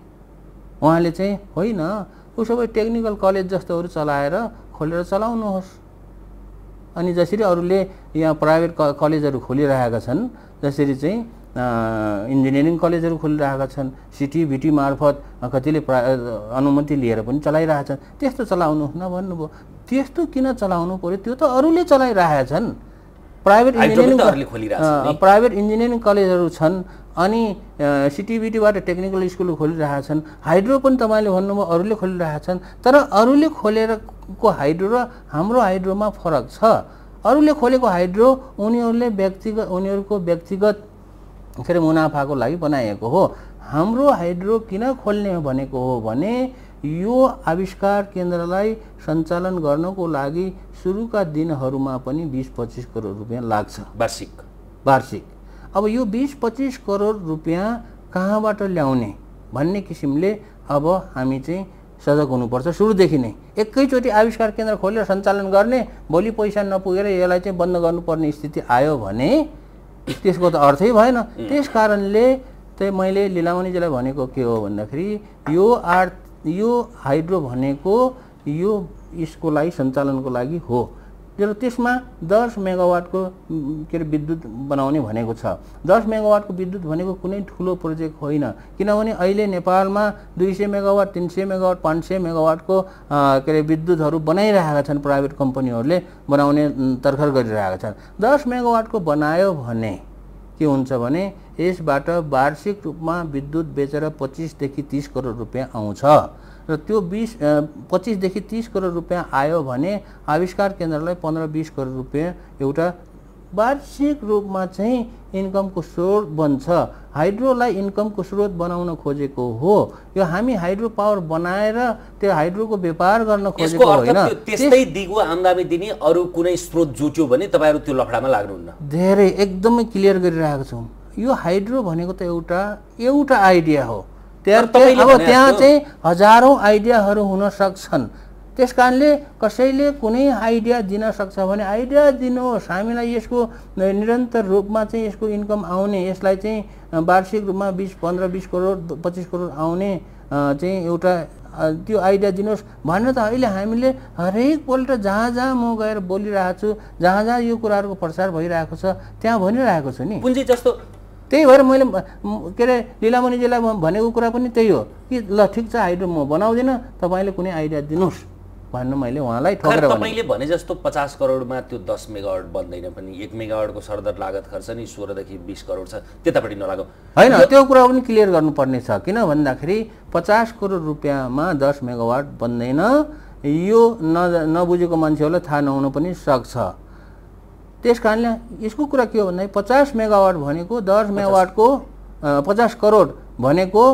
उहाँले चाहिँ होइन ऊ सबै टेक्निकल कलेज जस्तोहरू चलाएर खोलेर चलाउनुहोस् अनि जसरी अरूले यहाँ प्राइभेट कलेजहरू खोलिरहेका छन् जसरी चाहिँ इन्जिनियरिङ कलेजहरू खोलिरहेका छन् सिटी भिटी मार्फत कतिले प्रा अनुमति लिएर पनि चलाइरहेछन् त्यस्तो चलाउनु हुन भन्नुभयो त्यस्तो किन चलाउनु पऱ्यो त्यो त अरूले छन् प्राइभेट इन्जिनियरिङ प्राइभेट इन्जिनियरिङ कलेजहरू छन् अनि सिटिबिटीबाट टेक्निकल स्कुल छन् हाइड्रो पनि तपाईँले भन्नुभयो अरूले खोलिरहेका छन् तर अरूले खोलेरको हाइड्रो र हाम्रो हाइड्रोमा फरक छ अरूले खोलेको हाइड्रो उनीहरूले व्यक्तिगत उनीहरूको व्यक्तिगत के अरे मुनाफाको लागि बनाएको हो हाम्रो हाइड्रो किन खोल्ने भनेको हो भने यो आविष्कार केन्द्रलाई सञ्चालन गर्नको लागि सुरुका दिनहरूमा पनि बिस पच्चिस करोड रुपियाँ लाग्छ वार्षिक वार्षिक अब यो बिस पच्चिस करोड रुपियाँ कहाँबाट ल्याउने भन्ने किसिमले अब हामी चाहिँ सजग हुनुपर्छ सुरुदेखि नै एकैचोटि आविष्कार केन्द्र खोलेर सञ्चालन गर्ने भोलि पैसा नपुगेर यसलाई चाहिँ बन्द गर्नुपर्ने स्थिति आयो भने त्यसको त अर्थै भएन त्यस कारणले चाहिँ मैले लिलामणीजीलाई भनेको के हो भन्दाखेरि यो आर्ट यो हाइड्रो भनेको यो यसको लागि सञ्चालनको लागि हो तर त्यसमा दस मेगावाटको के अरे विद्युत बनाउने भनेको छ दस मेगावाटको विद्युत भनेको कुनै ठुलो प्रोजेक्ट होइन किनभने अहिले नेपालमा दुई सय मेगावाट तिन सय मेगावाट पाँच सय मेगावाटको के अरे विद्युतहरू बनाइरहेका छन् प्राइभेट कम्पनीहरूले बनाउने तर्खर गरिरहेका छन् दस मेगावाटको बनायो भने के हुन्छ भने यसबाट वार्षिक रूपमा विद्युत बेचेर पच्चिसदेखि तिस करोड रुपियाँ आउँछ र त्यो बिस पच्चिसदेखि तिस करोड रुपियाँ आयो भने आविष्कार केन्द्रलाई पन्ध्र बिस करोड रुपियाँ एउटा वार्षिक रूपमा चाहिँ इन्कमको स्रोत बन्छ हाइड्रोलाई इन्कमको स्रोत बनाउन खोजेको हो यो हामी हाइड्रो पावर बनाएर त्यो हाइड्रोको व्यापार गर्न खोजेको होइन त्यस्तै दिगो आम्दामी दिने अरू कुनै स्रोत जुट्यो भने तपाईँहरू त्यो लफडामा लाग्नुहुन्न धेरै एकदमै क्लियर गरिरहेको छौँ यो हाइड्रो भनेको त एउटा एउटा आइडिया हो त्यहाँ अब त्यहाँ चाहिँ हजारौँ आइडियाहरू हुन सक्छन् त्यस कारणले कसैले कुनै आइडिया दिन सक्छ भने आइडिया दिनुहोस् हामीलाई यसको निरन्तर रूपमा चाहिँ यसको इन्कम आउने यसलाई चाहिँ वार्षिक रूपमा बिस पन्ध्र बिस करोड पच्चिस करोड आउने चाहिँ एउटा त्यो आइडिया दिनुहोस् भनेर त अहिले हामीले हरेकपल्ट जहाँ जहाँ म गएर बोलिरहेको छु जहाँ जहाँ यो कुराहरूको प्रचार भइरहेको छ त्यहाँ भनिरहेको छु नि पुँजी जस्तो त्यही भएर मैले के अरे लिलामणिजीलाई भनेको कुरा पनि त्यही हो कि ल ठिक छ हाइड्रो म बनाउँदिनँ तपाईँले कुनै आइडिया दिनुहोस् भन्नु मैले उहाँलाई ठगेर तपाईँले भने जस्तो पचास करोडमा त्यो दस मेगावट बन्दैन पनि एक मेगावटको सरदर लागत खर्च नि सोह्रदेखि बिस करोड छ त्यतापट्टि नलागौँ होइन त्यो कुरा पनि क्लियर गर्नुपर्ने छ किन भन्दाखेरि पचास करोड रुपियाँमा दस मेगावाट बन्दैन यो न नबुझेको मान्छेहरूलाई थाहा नहुनु पनि सक्छ त्यस कारणले यसको कुरा के हो भन्दाखेरि पचास मेगावाट भनेको दस मेगावाटको पचास करोड भनेको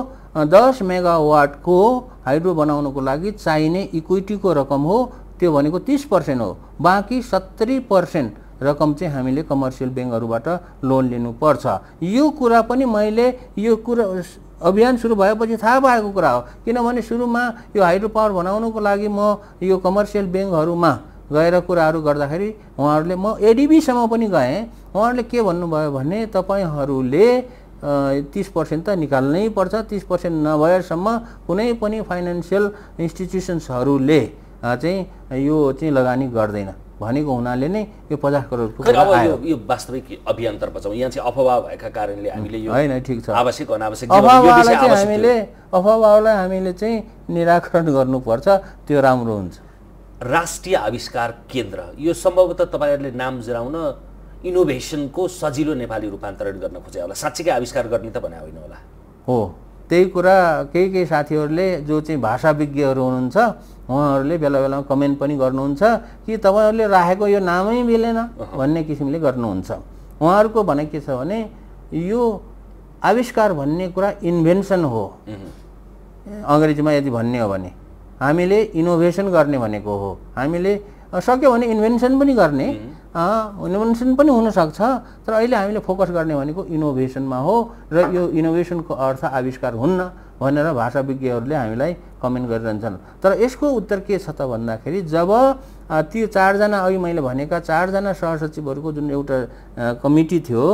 दस मेगावाटको हाइड्रो बनाउनको लागि चाहिने इक्विटीको रकम हो त्यो भनेको तिस पर्सेन्ट हो बाँकी सत्तरी पर्सेन्ट रकम चाहिँ हामीले कमर्सियल ब्याङ्कहरूबाट लोन लिनुपर्छ यो कुरा पनि मैले यो कुरा अभियान सुरु भएपछि थाहा पाएको कुरा हो किनभने सुरुमा यो हाइड्रो पावर बनाउनुको लागि म यो कमर्सियल ब्याङ्कहरूमा गएर कुराहरू गर्दाखेरि उहाँहरूले म एडिबीसम्म पनि गएँ उहाँहरूले के भन्नुभयो भने तपाईँहरूले तिस पर्सेन्ट त निकाल्नै पर्छ तिस पर्सेन्ट नभएसम्म कुनै पनि फाइनेन्सियल इन्स्टिट्युसन्सहरूले चाहिँ यो चाहिँ लगानी गर्दैन भनेको हुनाले नै यो पचास करोडको यो, वास्तविक अभियन्तर बचाउँ यहाँ चाहिँ अफवाह भएका कारणले हामीले यो होइन ठिक छ आवश्यक अनावश्यक अफवाहलाई हामीले अफवाहलाई हामीले चाहिँ निराकरण गर्नुपर्छ त्यो राम्रो हुन्छ राष्ट्रिय आविष्कार केन्द्र यो सम्भवतः तपाईँहरूले नाम जराउन इनोभेसनको सजिलो नेपाली रूपान्तरण गर्न खोजे होला साँच्चीकै आविष्कार गर्ने त भने होइन होला हो त्यही कुरा केही केही साथीहरूले जो चाहिँ भाषा विज्ञहरू हुनुहुन्छ उहाँहरूले बेला बेलामा कमेन्ट पनि गर्नुहुन्छ कि तपाईँहरूले राखेको यो नामै मिलेन भन्ने किसिमले गर्नुहुन्छ उहाँहरूको भने के छ भने यो आविष्कार भन्ने कुरा इन्भेन्सन हो अङ्ग्रेजीमा यदि भन्ने हो भने हामीले इनोभेसन गर्ने भनेको हो हामीले सक्यो भने इन्भेन्सन पनि गर्ने इन्भेन्सन पनि हुनसक्छ तर अहिले हामीले फोकस गर्ने भनेको इनोभेसनमा हो र यो इनोभेसनको अर्थ आविष्कार हुन्न भनेर भाषाविज्ञहरूले हामीलाई कमेन्ट गरिरहन्छन् तर यसको उत्तर के छ त भन्दाखेरि जब ती चारजना अघि मैले भनेका चारजना सहसचिवहरूको जुन एउटा कमिटी थियो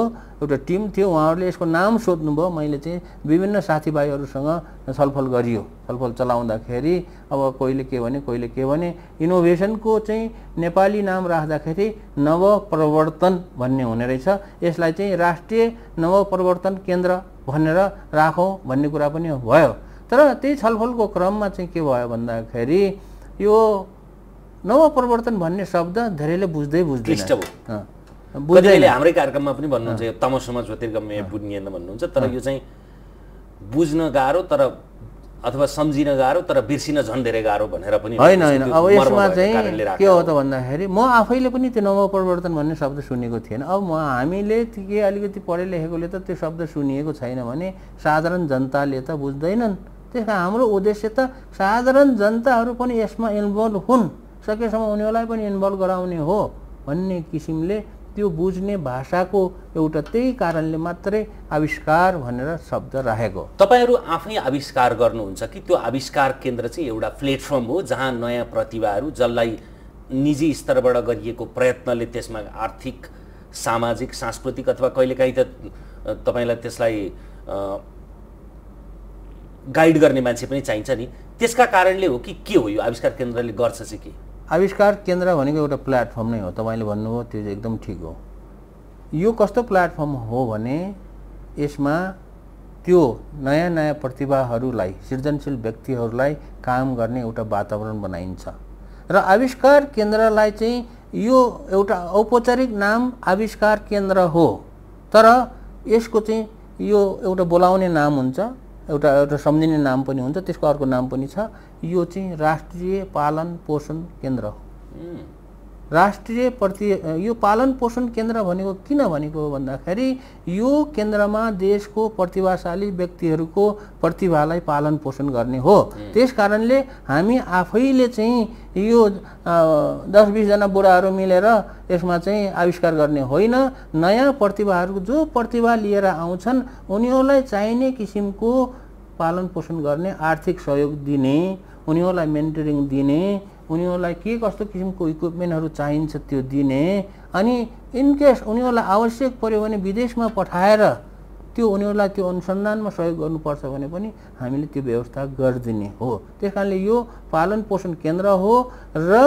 एउटा टिम थियो उहाँहरूले यसको नाम सोध्नुभयो मैले चाहिँ विभिन्न साथीभाइहरूसँग छलफल गरियो छलफल चलाउँदाखेरि अब कोहीले के भने कोहीले के भने इनोभेसनको चाहिँ नेपाली नाम राख्दाखेरि नवप्रवर्तन भन्ने हुने रहेछ यसलाई चाहिँ राष्ट्रिय नवप्रवर्तन केन्द्र भनेर राखौँ भन्ने कुरा पनि भयो तर त्यही छलफलको क्रममा चाहिँ के भयो भन्दाखेरि यो नवप्रवर्तन भन्ने शब्द धेरैले बुझ्दै बुझ्दैन बुझ्दैले हाम्रै कार्यक्रममा पनि भन्नुहुन्छ यो तमसोमा ज्योतिर्गम्य भन्नुहुन्छ तर यो चाहिँ बुझ्न गाह्रो तर अथवा सम्झिन गाह्रो तर बिर्सिन झन् धेरै गाह्रो भनेर पनि होइन होइन अब यसमा चाहिँ के हो त भन्दाखेरि म आफैले पनि त्यो नवपरिवर्तन भन्ने शब्द सुनेको थिएन अब म हामीले के अलिकति पढे लेखेकोले त त्यो शब्द सुनिएको छैन भने साधारण जनताले त बुझ्दैनन् त्यस कारण हाम्रो उद्देश्य त साधारण जनताहरू पनि यसमा इन्भल्भ हुन् सकेसम्म उनीहरूलाई पनि इन्भल्भ गराउने हो भन्ने किसिमले त्यो बुझ्ने भाषाको एउटा त्यही कारणले मात्रै आविष्कार भनेर शब्द राखेको तपाईँहरू आफै आविष्कार गर्नुहुन्छ कि त्यो आविष्कार केन्द्र चाहिँ एउटा प्लेटफर्म हो जहाँ नयाँ प्रतिभाहरू जसलाई निजी स्तरबाट गरिएको प्रयत्नले त्यसमा आर्थिक सामाजिक सांस्कृतिक अथवा कहिलेकाहीँ त तपाईँलाई त्यसलाई गाइड गर्ने मान्छे पनि चाहिन्छ नि त्यसका कारणले हो कि के हो यो आविष्कार केन्द्रले गर्छ चाहिँ के आविष्कार केन्द्र भनेको एउटा प्लेटफर्म नै हो तपाईँले भन्नुभयो त्यो चाहिँ एकदम ठिक हो यो कस्तो प्लेटफर्म हो भने यसमा त्यो नयाँ नयाँ प्रतिभाहरूलाई सृजनशील व्यक्तिहरूलाई काम गर्ने एउटा वातावरण बनाइन्छ र आविष्कार केन्द्रलाई चाहिँ यो एउटा औपचारिक नाम आविष्कार केन्द्र हो तर यसको चाहिँ यो एउटा बोलाउने नाम हुन्छ एउटा एउटा सम्झिने नाम पनि हुन्छ त्यसको अर्को नाम पनि छ यो चाहिँ राष्ट्रिय पालन पोषण केन्द्र हो राष्ट्रिय प्रति यो पालन पोषण केन्द्र भनेको किन भनेको भन्दाखेरि यो केन्द्रमा देशको प्रतिभाशाली व्यक्तिहरूको प्रतिभालाई पालन पोषण गर्ने हो त्यस कारणले हामी आफैले चाहिँ यो दस बिसजना बुढाहरू मिलेर यसमा चाहिँ आविष्कार गर्ने होइन नयाँ प्रतिभाहरू जो प्रतिभा लिएर आउँछन् उनीहरूलाई चाहिने किसिमको पालन पोषण गर्ने आर्थिक सहयोग दिने उनीहरूलाई मेन्टरिङ दिने उनीहरूलाई के कस्तो किसिमको इक्विपमेन्टहरू चाहिन्छ त्यो दिने अनि इनकेस उनीहरूलाई आवश्यक पऱ्यो भने विदेशमा पठाएर त्यो उनीहरूलाई त्यो अनुसन्धानमा सहयोग गर्नुपर्छ भने पनि हामीले त्यो व्यवस्था गरिदिने हो त्यस कारणले यो पालन पोषण केन्द्र हो र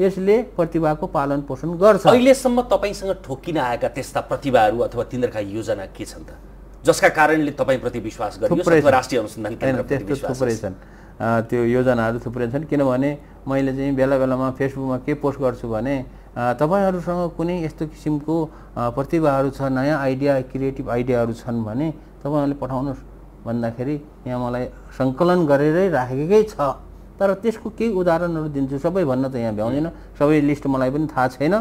यसले प्रतिभाको पालन पोषण गर्छ अहिलेसम्म तपाईँसँग ठोकिन आएका त्यस्ता प्रतिभाहरू अथवा तिनीहरूका योजना के छन् त जसका कारणले तपाईँप्रति विश्वास गर्नु राष्ट्रिय अनुसन्धान केन्द्र थुप्रै छन् त्यो योजनाहरू थुप्रै छन् किनभने मैले चाहिँ बेला बेलामा फेसबुकमा के पोस्ट गर्छु भने तपाईँहरूसँग कुनै यस्तो किसिमको प्रतिभाहरू छ नयाँ आइडिया क्रिएटिभ आइडियाहरू छन् भने तपाईँहरूले पठाउनुहोस् भन्दाखेरि यहाँ मलाई सङ्कलन गरेरै राखेकै छ तर त्यसको केही उदाहरणहरू दिन्छु सबै भन्न त यहाँ भ्याउँदैन सबै लिस्ट मलाई पनि थाहा छैन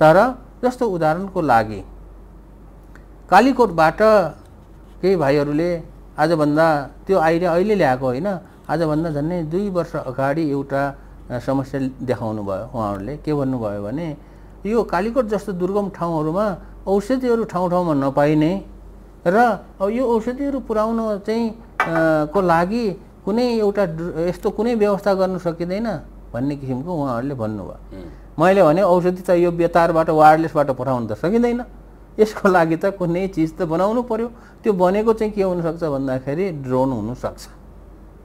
तर जस्तो उदाहरणको लागि कालीकोटबाट केही भाइहरूले आजभन्दा त्यो आइडिया अहिले ल्याएको होइन आजभन्दा झन्डै दुई वर्ष अगाडि एउटा समस्या देखाउनु भयो उहाँहरूले के भन्नुभयो भने यो कालीकोट जस्तो दुर्गम ठाउँहरूमा औषधिहरू ठाउँ ठाउँमा नपाइने र अब यो औषधिहरू पुर्याउन चाहिँ को लागि कुनै एउटा यस्तो कुनै व्यवस्था गर्न सकिँदैन भन्ने किसिमको उहाँहरूले भन्नुभयो मैले भने औषधि त यो बेतारबाट वायरलेसबाट पठाउनु त सकिँदैन यसको लागि त कुनै चिज त बनाउनु पर्यो त्यो बनेको चाहिँ के हुनसक्छ भन्दाखेरि ड्रोन हुनसक्छ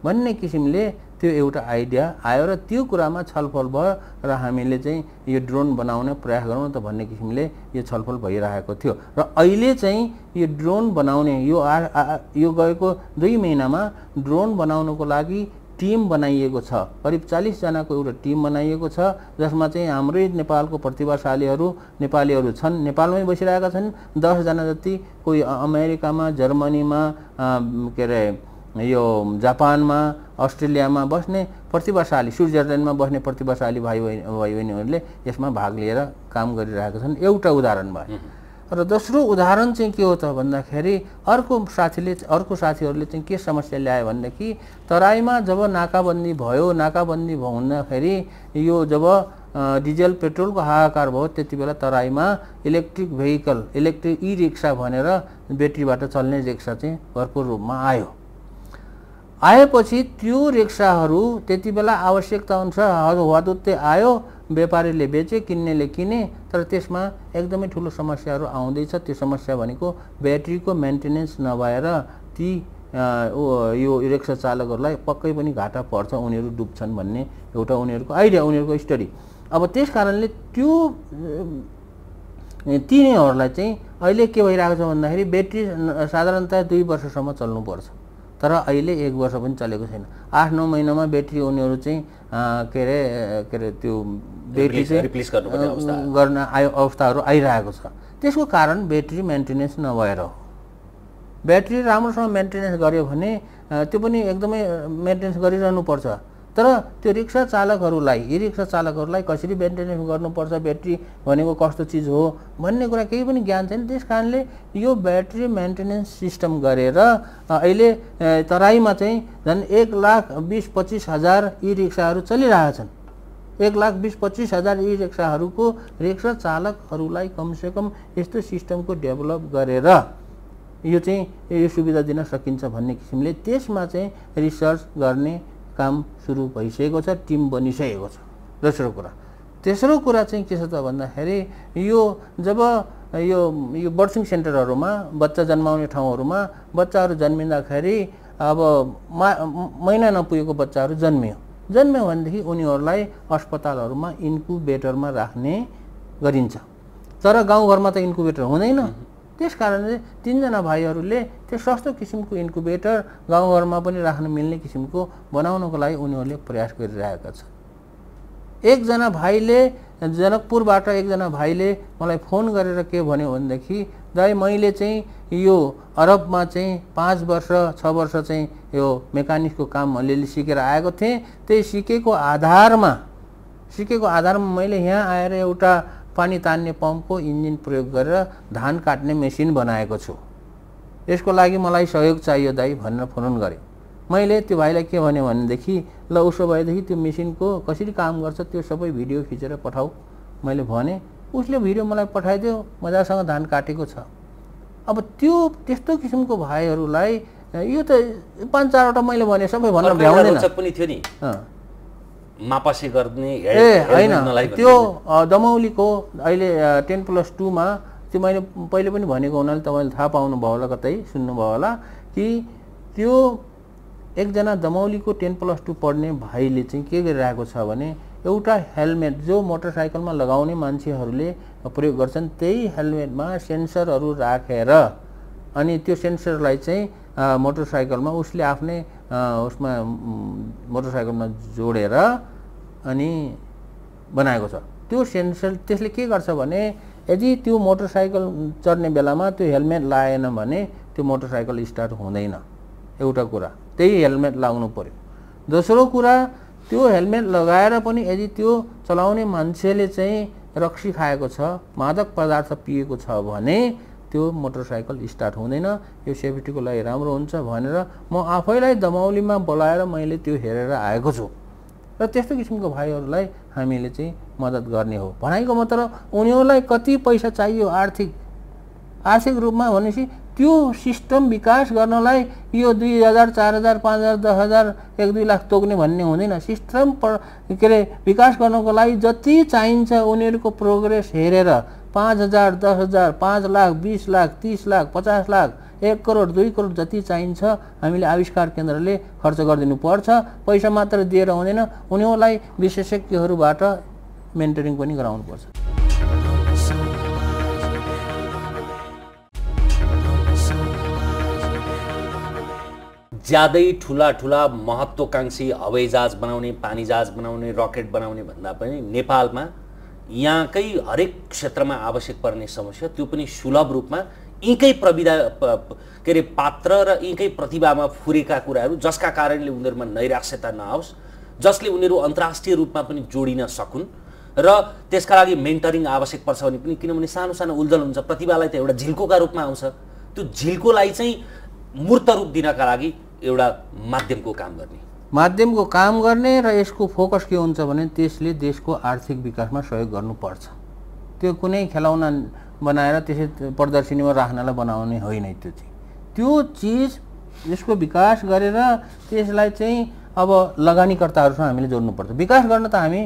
भन्ने किसिमले त्यो एउटा आइडिया आयो र त्यो कुरामा छलफल भयो र हामीले चाहिँ यो ड्रोन बनाउने प्रयास गरौँ त भन्ने किसिमले यो छलफल भइरहेको थियो र अहिले चाहिँ यो ड्रोन बनाउने यो आ, आ, यो गएको दुई महिनामा ड्रोन बनाउनुको लागि टिम बनाइएको छ करिब चालिसजनाको एउटा टिम बनाइएको छ जसमा चाहिँ हाम्रै नेपालको प्रतिभाशालीहरू नेपालीहरू छन् नेपालमै बसिरहेका छन् दसजना जति कोही अमेरिकामा जर्मनीमा के अरे यो जापानमा अस्ट्रेलियामा बस्ने प्रतिभाशाली स्विजरल्यान्डमा बस्ने प्रतिभाशाली भाइ बहिनी भाइ बहिनीहरूले यसमा भाग लिएर काम गरिरहेका छन् एउटा उदाहरण भयो र दोस्रो उदाहरण चाहिँ के हो त भन्दाखेरि अर्को साथीले अर्को साथीहरूले चाहिँ के समस्या ल्यायो भनेदेखि तराईमा जब नाकाबन्दी भयो नाकाबन्दी हुँदाखेरि यो जब डिजल पेट्रोलको हाहाकार भयो त्यति बेला तराईमा electric vehicle electric e rickshaw भनेर ब्याट्रीबाट चल्ने रिक्सा चाहिँ भरपूर रूपमा आयो आएपछि त्यो रिक्साहरू त्यति बेला आवश्यकता अनुसार हवादुत्ते आयो व्यापारीले बेचे किन्नेले किने तर त्यसमा एकदमै ठुलो समस्याहरू आउँदैछ त्यो समस्या भनेको ब्याट्रीको मेन्टेनेन्स नभएर ती यो रिक्सा चालकहरूलाई पक्कै पनि घाटा पर्छ उनीहरू डुब्छन् भन्ने एउटा उनीहरूको आइडिया उनीहरूको स्टडी अब त्यस कारणले त्यो तिनीहरूलाई चाहिँ अहिले के भइरहेको छ भन्दाखेरि ब्याट्री साधारणतया दुई वर्षसम्म चल्नुपर्छ तर अहिले एक वर्ष पनि चलेको छैन आठ नौ महिनामा ब्याट्री उनीहरू चाहिँ के अरे के अरे त्यो ब्याट्री चाहिँ गर्न आयो अवस्थाहरू आइरहेको छ त्यसको कारण ब्याट्री मेन्टेनेन्स नभएर हो ब्याट्री राम्रोसँग मेन्टेनेन्स गर्यो भने त्यो पनि एकदमै मेन्टेनेन्स पर्छ तर त्यो रिक्सा चालकहरूलाई यी रिक्सा चालकहरूलाई कसरी मेन्टेनेन्स गर्नुपर्छ ब्याट्री भनेको कस्तो चिज हो भन्ने कुरा केही पनि ज्ञान छैन त्यस कारणले यो ब्याट्री मेन्टेनेन्स सिस्टम गरेर अहिले तराईमा चाहिँ झन् एक लाख बिस पच्चिस हजार यी रिक्साहरू चलिरहेछन् एक लाख बिस पच्चिस हजार यी रिक्साहरूको रिक्सा चालकहरूलाई कमसेकम यस्तो सिस्टमको डेभलप गरेर यो चाहिँ यो सुविधा दिन सकिन्छ भन्ने किसिमले त्यसमा चाहिँ रिसर्च गर्ने काम सुरु भइसकेको छ टिम बनिसकेको छ दोस्रो कुरा तेस्रो कुरा चाहिँ के छ त भन्दाखेरि यो जब यो यो बर्थिङ सेन्टरहरूमा बच्चा जन्माउने ठाउँहरूमा बच्चाहरू जन्मिँदाखेरि अब मा महिना नपुगेको बच्चाहरू जन्मियो जन्मियो भनेदेखि उनीहरूलाई अस्पतालहरूमा इन्कुबेटरमा राख्ने गरिन्छ तर गाउँघरमा त इन्कुबेटर हुँदैन त्यस कारणले तिनजना भाइहरूले त्यो सस्तो किसिमको इन्कुबेटर गाउँघरमा पनि राख्न मिल्ने किसिमको बनाउनको लागि उनीहरूले प्रयास गरिरहेका छन् एकजना भाइले जनकपुरबाट एकजना भाइले मलाई फोन गरेर के भन्यो भनेदेखि दाइ मैले चाहिँ यो अरबमा चाहिँ पाँच वर्ष छ वर्ष चाहिँ यो मेकानिकको काम अलिअलि सिकेर आएको थिएँ त्यही सिकेको आधारमा सिकेको आधारमा मैले यहाँ आएर एउटा पानी तान्ने पम्पको इन्जिन प्रयोग गरेर धान काट्ने मेसिन बनाएको छु यसको लागि मलाई सहयोग चाहियो दाई भनेर फोन गरेँ मैले त्यो भाइलाई के भने भनेदेखि ल उसो भएदेखि त्यो मेसिनको कसरी काम गर्छ त्यो सबै भिडियो खिचेर पठाऊ मैले भने उसले भिडियो मलाई पठाइदियो मजासँग धान काटेको छ अब त्यो त्यस्तो किसिमको भाइहरूलाई यो त पाँच चारवटा मैले भने सबै भन्न भ्याउँदैन पनि थियो नि मापसी गर्ने ए होइन त्यो दमौलीको अहिले टेन प्लस टूमा त्यो मैले पहिले पनि भनेको हुनाले तपाईँले थाहा पाउनुभयो होला कतै सुन्नुभयो होला कि त्यो एकजना दमौलीको टेन प्लस टू पढ्ने भाइले चाहिँ के गरिरहेको छ भने एउटा हेलमेट जो मोटरसाइकलमा लगाउने मान्छेहरूले प्रयोग गर्छन् त्यही हेलमेटमा सेन्सरहरू राखेर अनि त्यो सेन्सरलाई चाहिँ मोटरसाइकलमा उसले आफ्नै उसमा मोटरसाइकलमा जोडेर अनि बनाएको छ त्यो सेन्सर त्यसले के गर्छ भने यदि त्यो मोटरसाइकल चढ्ने बेलामा त्यो हेलमेट लाएन भने त्यो मोटरसाइकल स्टार्ट हुँदैन एउटा कुरा त्यही हेलमेट लाउनु पऱ्यो दोस्रो कुरा त्यो हेलमेट लगाएर पनि यदि त्यो चलाउने मान्छेले चाहिँ रक्सी खाएको छ मादक पदार्थ पिएको छ भने त्यो मोटरसाइकल स्टार्ट हुँदैन यो सेफ्टीको लागि राम्रो हुन्छ भनेर म आफैलाई दमाउलीमा बोलाएर मैले त्यो हेरेर आएको छु र त्यस्तो किसिमको भाइहरूलाई हामीले चाहिँ मद्दत गर्ने हो भनाइको मतलब उनीहरूलाई कति पैसा चाहियो आर्थिक आर्थिक रूपमा भनेपछि त्यो सिस्टम विकास गर्नलाई यो दुई हजार चार हजार पाँच हजार दस हजार एक दुई लाख तोक्ने भन्ने हुँदैन सिस्टम प के अरे विकास गर्नको लागि जति चाहिन्छ उनीहरूको प्रोग्रेस हेरेर पाँच हजार दस हजार पाँच लाख बिस लाख तिस लाख पचास लाख एक करोड दुई करोड जति चाहिन्छ हामीले आविष्कार केन्द्रले खर्च पर्छ पैसा मात्र दिएर हुँदैन उनीहरूलाई विशेषज्ञहरूबाट मेन्टेनिङ पनि गराउनु पर्छ ज्यादै ठुला ठुला महत्त्वकाङ्क्षी हवाईजहाज बनाउने पानी पानीजहाज बनाउने रकेट बनाउने भन्दा पनि नेपालमा यहाँकै हरेक क्षेत्रमा आवश्यक पर्ने समस्या त्यो पनि सुलभ रूपमा यहीँकै प्रविधा के अरे पात्र र यीकै प्रतिभामा फुरेका कुराहरू जसका कारणले उनीहरूमा नैराश्यता नआओस् जसले उनीहरू अन्तर्राष्ट्रिय रूपमा पनि जोडिन सकुन् र त्यसका लागि मेन्टरिङ आवश्यक पर्छ भने पनि किनभने सानो सानो उल्झल हुन्छ प्रतिभालाई त एउटा झिल्कोका रूपमा आउँछ त्यो झिल्कोलाई चाहिँ मूर्त रूप दिनका लागि एउटा माध्यमको काम गर्ने माध्यमको काम गर्ने र यसको फोकस के हुन्छ भने त्यसले देशको आर्थिक विकासमा सहयोग गर्नुपर्छ त्यो कुनै खेलाउन बनाएर त्यसै प्रदर्शनीमा राख्नलाई बनाउने होइन त्यो चाहिँ त्यो चिज यसको विकास गरेर त्यसलाई चाहिँ अब लगानीकर्ताहरूसँग हामीले जोड्नुपर्छ विकास गर्न त हामी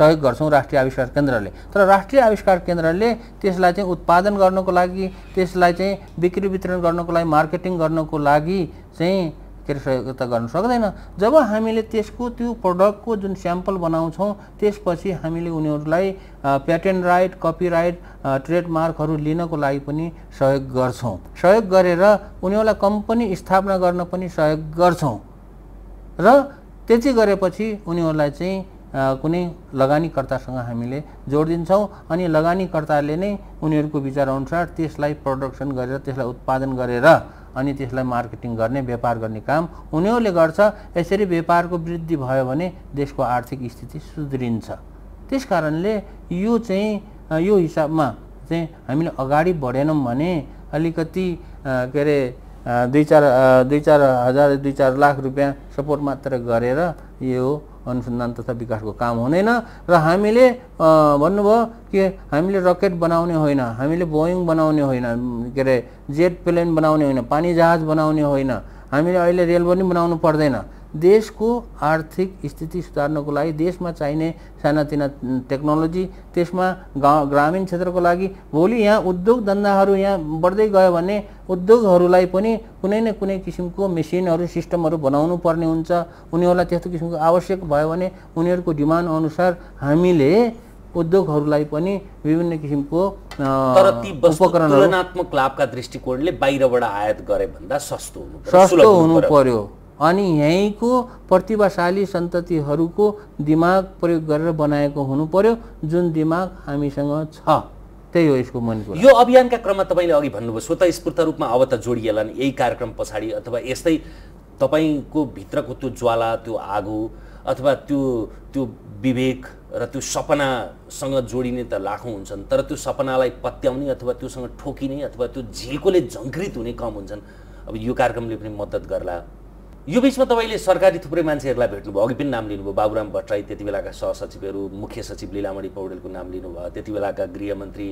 सहयोग गर्छौँ राष्ट्रिय आविष्कार केन्द्रले तर राष्ट्रिय आविष्कार केन्द्रले त्यसलाई चाहिँ उत्पादन गर्नको लागि त्यसलाई चाहिँ बिक्री वितरण गर्नको लागि मार्केटिङ गर्नको लागि चाहिँ त गर्न सक्दैन जब हामीले त्यसको त्यो प्रडक्टको जुन स्याम्पल बनाउँछौँ त्यसपछि हामीले उनीहरूलाई प्याटेन्ट राइट कपिराइट ट्रेडमार्कहरू लिनको लागि पनि सहयोग गर्छौँ सहयोग गरेर उनीहरूलाई कम्पनी स्थापना गर्न पनि सहयोग गर्छौँ र त्यति गरेपछि उनीहरूलाई चाहिँ कुनै लगानीकर्तासँग हामीले जोड दिन्छौँ अनि लगानीकर्ताले नै उनीहरूको अनुसार त्यसलाई प्रडक्सन गरेर त्यसलाई उत्पादन गरेर अनि त्यसलाई मार्केटिङ गर्ने व्यापार गर्ने काम उनीहरूले गर्छ यसरी व्यापारको वृद्धि भयो भने देशको आर्थिक स्थिति सुध्रिन्छ त्यस कारणले यो चाहिँ यो हिसाबमा चाहिँ हामीले अगाडि बढेनौँ भने अलिकति के अरे दुई चार दुई चार हजार दुई चार लाख रुपियाँ सपोर्ट मात्र गरेर यो अनुसन्धान तथा विकासको काम हुँदैन र हामीले भन्नुभयो कि हामीले रकेट बनाउने होइन हामीले बोइङ बनाउने होइन के अरे जेट प्लेन बनाउने होइन पानी जहाज बनाउने होइन हामीले अहिले रेल पनि बनाउनु पर्दैन देशको आर्थिक स्थिति सुधार्नको लागि देशमा चाहिने सानातिना टेक्नोलोजी त्यसमा गाउँ ग्रामीण क्षेत्रको लागि भोलि यहाँ उद्योग धन्दाहरू यहाँ बढ्दै गयो भने उद्योगहरूलाई पनि कुनै न कुनै किसिमको मेसिनहरू सिस्टमहरू बनाउनु पर्ने हुन्छ उनीहरूलाई त्यस्तो किसिमको आवश्यक भयो भने उनीहरूको डिमान्ड अनुसार हामीले उद्योगहरूलाई पनि विभिन्न किसिमको तर ती उपकरण लाभका दृष्टिकोणले बाहिरबाट आयात गरे भन्दा सस्तो हुनु सस्तो हुनु पर्यो अनि यहीँको प्रतिभाशाली सन्ततिहरूको दिमाग प्रयोग गरेर बनाएको हुनु पर्यो जुन दिमाग हामीसँग छ त्यही हो यसको मन यो अभियानका क्रममा तपाईँले अघि भन्नुभयो स्फूर्त रूपमा अब त जोडिएला नि यही कार्यक्रम पछाडि अथवा यस्तै तपाईँको भित्रको त्यो ज्वाला त्यो आगो अथवा त्यो त्यो विवेक र त्यो सपनासँग जोडिने त लाखौँ हुन्छन् तर त्यो सपनालाई पत्याउने अथवा त्योसँग ठोकिने अथवा त्यो झिल्कोले झङ्कृत हुने कम हुन्छन् अब यो कार्यक्रमले पनि मद्दत गर्ला यो बिचमा तपाईँले सरकारी थुप्रै मान्छेहरूलाई भेट्नुभयो अघि पनि नाम लिनुभयो बाबुराम भट्टराई त्यति बेलाका सहसचिवहरू मुख्य सचिव लिलामणी पौडेलको नाम लिनुभयो त्यति बेलाका गृहमन्त्री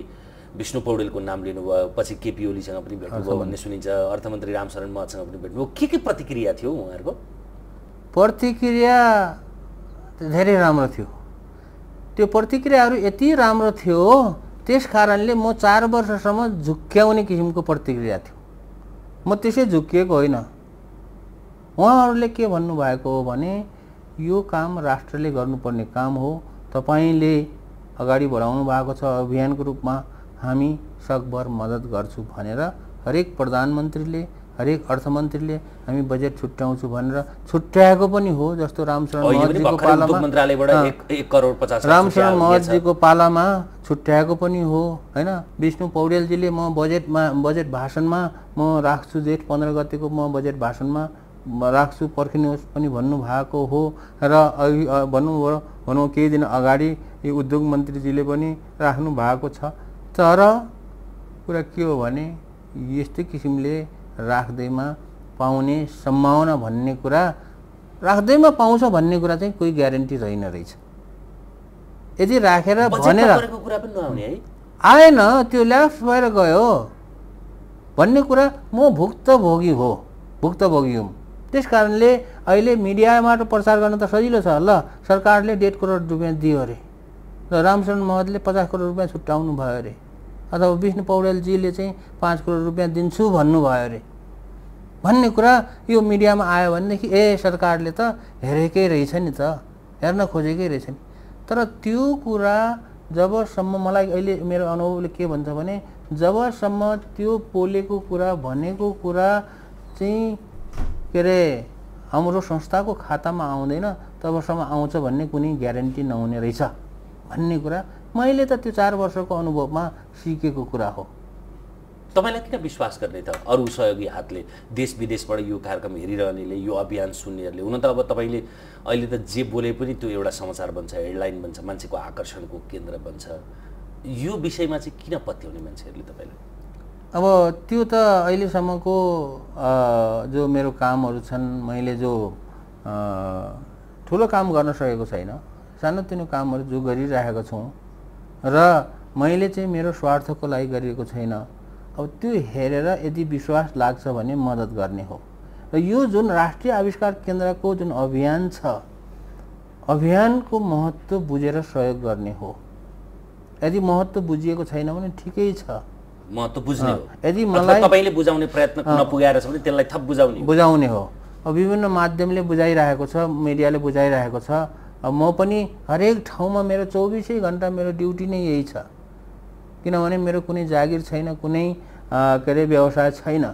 विष्णु पौडेलको नाम लिनुभयो पछि केपी ओलीसँग पनि भेट्नुभयो भन्ने सुनिन्छ अर्थमन्त्री रामशरण महतसँग पनि भेट्नुभयो के के प्रतिक्रिया थियो उहाँहरूको प्रतिक्रिया धेरै राम्रो थियो त्यो प्रतिक्रियाहरू यति राम्रो थियो त्यस कारणले म चार वर्षसम्म झुक्क्याउने किसिमको प्रतिक्रिया थियो म त्यसै झुक्किएको होइन उहाँहरूले के भन्नुभएको हो भने यो काम राष्ट्रले गर्नुपर्ने काम हो तपाईँले अगाडि बढाउनु भएको छ अभियानको रूपमा हामी सकभर मद्दत गर्छु भनेर हरेक प्रधानमन्त्रीले हरेक अर्थमन्त्रीले हामी बजेट छुट्याउँछु भनेर छुट्याएको पनि हो जस्तो रामचरण रामचरण महर्जीको पालामा छुट्याएको पनि हो होइन विष्णु पौडेलजीले म बजेटमा बजेट भाषणमा म राख्छु जेठ पन्ध्र गतिको म बजेट भाषणमा राख्छु पर्खिनुहोस् पनि भन्नुभएको हो र अघि भनौँ भनौँ केही दिन अगाडि उद्योग मन्त्रीजीले पनि राख्नु भएको छ तर कुरा के हो भने यस्तै किसिमले राख्दैमा पाउने सम्भावना भन्ने कुरा राख्दैमा पाउँछ भन्ने कुरा चाहिँ कोही ग्यारेन्टी रहेन रहेछ यदि राखेर भनेर आएन त्यो ल्याप्स भएर गयो भन्ने कुरा म भुक्तभोगी हो भुक्तभोगी हुँ त्यस कारणले अहिले मिडियाबाट प्रचार गर्न त सजिलो छ ल सरकारले डेढ करोड रुपियाँ दियो अरे र रामचरण महतले पचास करोड रुपियाँ छुट्याउनु भयो अरे अथवा विष्णु पौडेलजीले चाहिँ पाँच करोड रुपियाँ दिन्छु भन्नुभयो अरे भन्ने कुरा यो मिडियामा आयो भनेदेखि ए सरकारले त हेरेकै रहेछ नि त हेर्न खोजेकै रहेछ नि तर त्यो कुरा जबसम्म मलाई अहिले मेरो अनुभवले के भन्छ भने जबसम्म त्यो पोलेको कुरा भनेको कुरा चाहिँ के अरे हाम्रो संस्थाको खातामा आउँदैन तबसम्म आउँछ भन्ने कुनै ग्यारेन्टी नहुने रहेछ भन्ने कुरा मैले त त्यो चार वर्षको अनुभवमा सिकेको कुरा हो तपाईँलाई किन विश्वास गर्ने त अरू सहयोगी हातले देश विदेशबाट यो कार्यक्रम हेरिरहनेले यो अभियान सुन्नेहरूले हुन त अब तपाईँले अहिले त जे बोले पनि त्यो एउटा समाचार बन्छ हेडलाइन बन्छ मान्छेको आकर्षणको केन्द्र बन्छ यो विषयमा चाहिँ किन पत्याउने मान्छेहरूले तपाईँलाई अब त्यो त अहिलेसम्मको जो मेरो कामहरू छन् मैले जो ठुलो काम गर्न सकेको छैन सानोतिनो कामहरू जो गरिरहेको छु र मैले चाहिँ मेरो स्वार्थको लागि गरिएको छैन अब त्यो हेरेर यदि विश्वास लाग्छ भने मद्दत गर्ने हो र यो जुन राष्ट्रिय आविष्कार केन्द्रको जुन अभियान छ अभियानको महत्त्व बुझेर सहयोग गर्ने हो यदि महत्त्व बुझिएको छैन भने ठिकै छ महत्त्व बुझ्ने हो यदि मलाई तपाईँले बुझाउने प्रयत्न नपुगाएर छ भने त्यसलाई थप बुझाउने बुझाउने हो विभिन्न माध्यमले बुझाइरहेको छ मिडियाले बुझाइरहेको छ म पनि हरेक ठाउँमा मेरो चौबिसै घन्टा मेरो ड्युटी नै यही छ किनभने मेरो कुनै जागिर छैन कुनै के अरे व्यवसाय छैन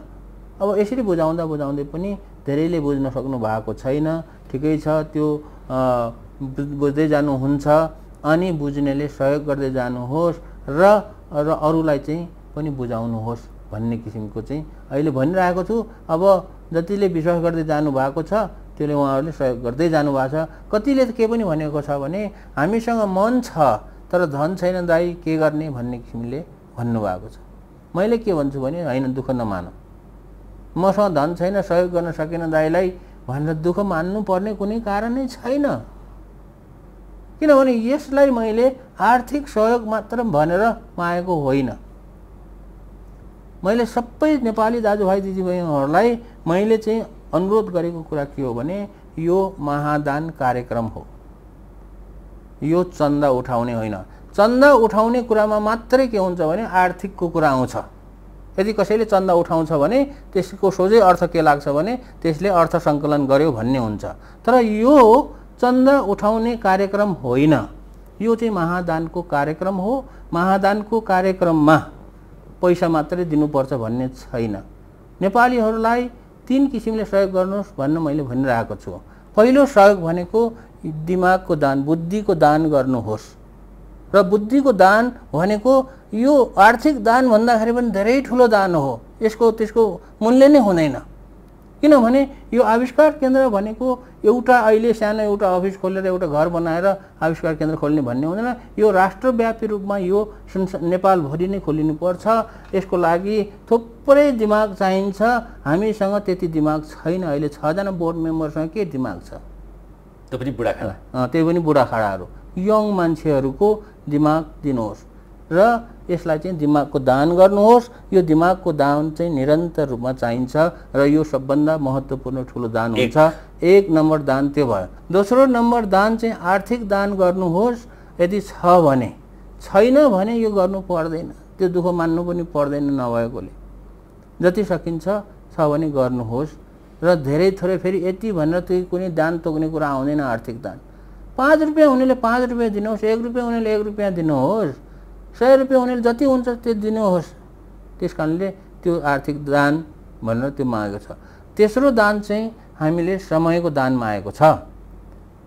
अब यसरी बुझाउँदा बुझाउँदै पनि धेरैले बुझ्न सक्नु भएको छैन ठिकै छ त्यो बुझ्दै जानुहुन्छ अनि बुझ्नेले सहयोग गर्दै जानुहोस् र र अरूलाई चाहिँ पनि बुझाउनुहोस् भन्ने किसिमको चाहिँ अहिले भनिरहेको छु अब जतिले विश्वास गर्दै जानुभएको छ त्यसले उहाँहरूले सहयोग गर्दै जानुभएको छ कतिले के पनि भनेको छ भने हामीसँग मन छ तर धन छैन दाई के गर्ने भन्ने किसिमले भन्नुभएको छ मैले के भन्छु भने होइन दुःख नमान मसँग धन छैन सहयोग गर्न सकेन दाईलाई भनेर दुःख मान्नुपर्ने कुनै कारण नै छैन किनभने यसलाई मैले आर्थिक सहयोग मात्र भनेर मागेको होइन मैले सबै नेपाली दाजुभाइ दिदीबहिनीहरूलाई मैले चाहिँ अनुरोध गरेको कुरा के हो भने यो महादान कार्यक्रम हो यो चन्दा उठाउने होइन चन्दा उठाउने कुरामा मात्रै के हुन्छ भने आर्थिकको कुरा आउँछ यदि कसैले चन्दा उठाउँछ भने त्यसको सोझै अर्थ के लाग्छ भने त्यसले अर्थ सङ्कलन गर्यो भन्ने हुन्छ तर यो चन्दा उठाउने कार्यक्रम होइन यो चाहिँ महादानको कार्यक्रम हो महादानको कार्यक्रममा पैसा मात्रै दिनुपर्छ भन्ने छैन नेपालीहरूलाई तिन किसिमले सहयोग गर्नुहोस् भन्न मैले भनिरहेको छु पहिलो सहयोग भनेको दिमागको दान बुद्धिको दान गर्नुहोस् र बुद्धिको दान भनेको यो आर्थिक दान भन्दाखेरि पनि धेरै ठुलो दान हो यसको त्यसको मूल्य नै हुँदैन किनभने यो आविष्कार केन्द्र भनेको एउटा अहिले सानो एउटा अफिस खोलेर एउटा घर बनाएर आविष्कार केन्द्र खोल्ने भन्ने हुँदैन यो राष्ट्रव्यापी रूपमा यो नेपालभरि नै खोलिनुपर्छ यसको लागि थुप्रै दिमाग चाहिन्छ हामीसँग त्यति दिमाग छैन अहिले छजना बोर्ड मेम्बरसँग के दिमाग छ त्यो पनि बुढाखाडा त्यही पनि बुढाखाडाहरू यङ मान्छेहरूको दिमाग दिनुहोस् र यसलाई चाहिँ दिमागको दान गर्नुहोस् यो दिमागको दान चाहिँ निरन्तर रूपमा चाहिन्छ र यो सबभन्दा महत्त्वपूर्ण ठुलो दान हुन्छ एक नम्बर दान त्यो भयो दोस्रो नम्बर दान चाहिँ आर्थिक दान गर्नुहोस् यदि छ भने छैन भने यो गर्नु पर्दैन त्यो दुःख मान्नु पनि पर्दैन नभएकोले जति सकिन्छ छ भने गर्नुहोस् र धेरै थोरै फेरि यति भनेर त्यो कुनै दान तोक्ने कुरा आउँदैन आर्थिक दान पाँच रुपियाँ हुनेले पाँच रुपियाँ दिनुहोस् एक रुपियाँ हुनेले एक रुपियाँ दिनुहोस् सय रुपियाँ हुनेले जति हुन्छ त्यो दिनुहोस् त्यस कारणले त्यो आर्थिक दान भनेर त्यो मागेको छ तेस्रो दान चाहिँ हामीले समयको दान मागेको छ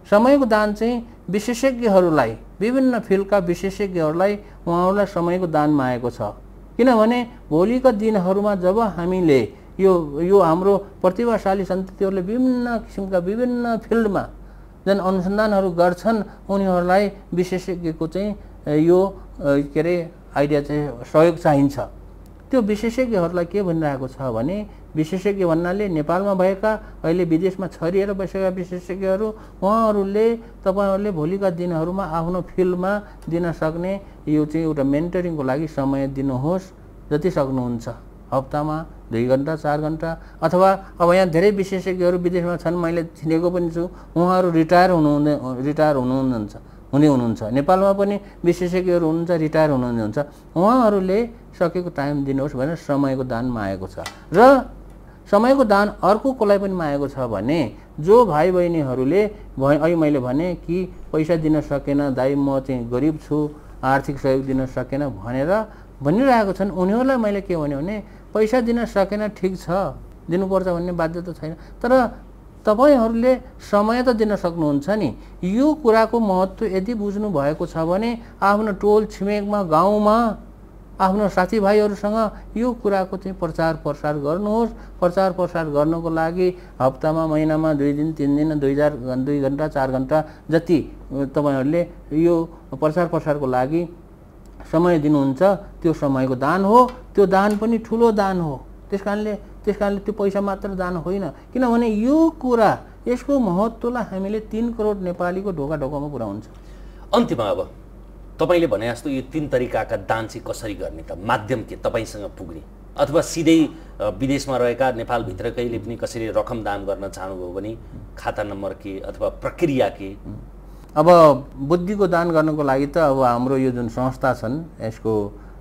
समयको दान चाहिँ विशेषज्ञहरूलाई विभिन्न फिल्डका विशेषज्ञहरूलाई उहाँहरूलाई समयको दान मागेको छ किनभने भोलिका दिनहरूमा जब हामीले यो यो हाम्रो प्रतिभाशाली सन्ततिहरूले विभिन्न किसिमका विभिन्न फिल्डमा जुन अनुसन्धानहरू गर्छन् उनीहरूलाई विशेषज्ञको चाहिँ यो के अरे आइडिया चाहिँ सहयोग चाहिन्छ त्यो विशेषज्ञहरूलाई के भनिरहेको छ भने विशेषज्ञ भन्नाले नेपालमा भएका अहिले विदेशमा छरिएर बसेका विशेषज्ञहरू उहाँहरूले तपाईँहरूले भोलिका दिनहरूमा आफ्नो फिल्डमा दिन सक्ने यो चाहिँ एउटा मेन्टरिङको लागि समय दिनुहोस् जति सक्नुहुन्छ हप्तामा दुई घन्टा चार घन्टा अथवा अब यहाँ धेरै विशेषज्ञहरू विदेशमा छन् मैले चिनेको पनि छु उहाँहरू रिटायर हुनुहुँदै रिटायर हुनुहुन्छ हुने हुनुहुन्छ नेपालमा पनि विशेषज्ञहरू हुनुहुन्छ रिटायर हुन्छ उहाँहरूले सकेको टाइम दिनुहोस् भनेर समयको दान मागेको छ र समयको दान अर्को कसलाई पनि मागेको छ भने जो भाइ बहिनीहरूले अहिले मैले भने कि पैसा दिन सकेन दाइ म चाहिँ गरिब छु आर्थिक सहयोग दिन सकेन भनेर भनिरहेको छन् उनीहरूलाई मैले के भन्यो भने पैसा दिन सकेन ठिक छ दिनुपर्छ भन्ने बाध्यता छैन तर तपाईँहरूले समय त दिन सक्नुहुन्छ नि यो कुराको महत्त्व यदि बुझ्नु भएको छ भने आफ्नो टोल छिमेकमा गाउँमा आफ्नो साथीभाइहरूसँग यो कुराको चाहिँ प्रचार प्रसार गर्नुहोस् प्रचार प्रसार गर्नको लागि हप्तामा महिनामा दुई दिन तिन दिन दुई चार दुई घन्टा चार घन्टा जति तपाईँहरूले यो प्रचार प्रसारको लागि समय दिनुहुन्छ त्यो समयको दान हो त्यो दान पनि ठुलो दान हो त्यस कारणले त्यस कारणले त्यो पैसा मात्र जानु होइन किनभने यो कुरा यसको महत्त्वलाई हामीले तिन करोड नेपालीको ढोका ढोकामा पुऱ्याउँछ अन्तिममा अब तपाईँले भने जस्तो यो तिन तरिकाका दान चाहिँ कसरी गर्ने त माध्यम के तपाईँसँग पुग्ने अथवा सिधै विदेशमा रहेका नेपालभित्रकैले पनि कसरी रकम दान गर्न चाहनुभयो भने खाता नम्बर के अथवा प्रक्रिया के अब बुद्धिको दान गर्नको लागि त अब हाम्रो यो जुन संस्था छन् यसको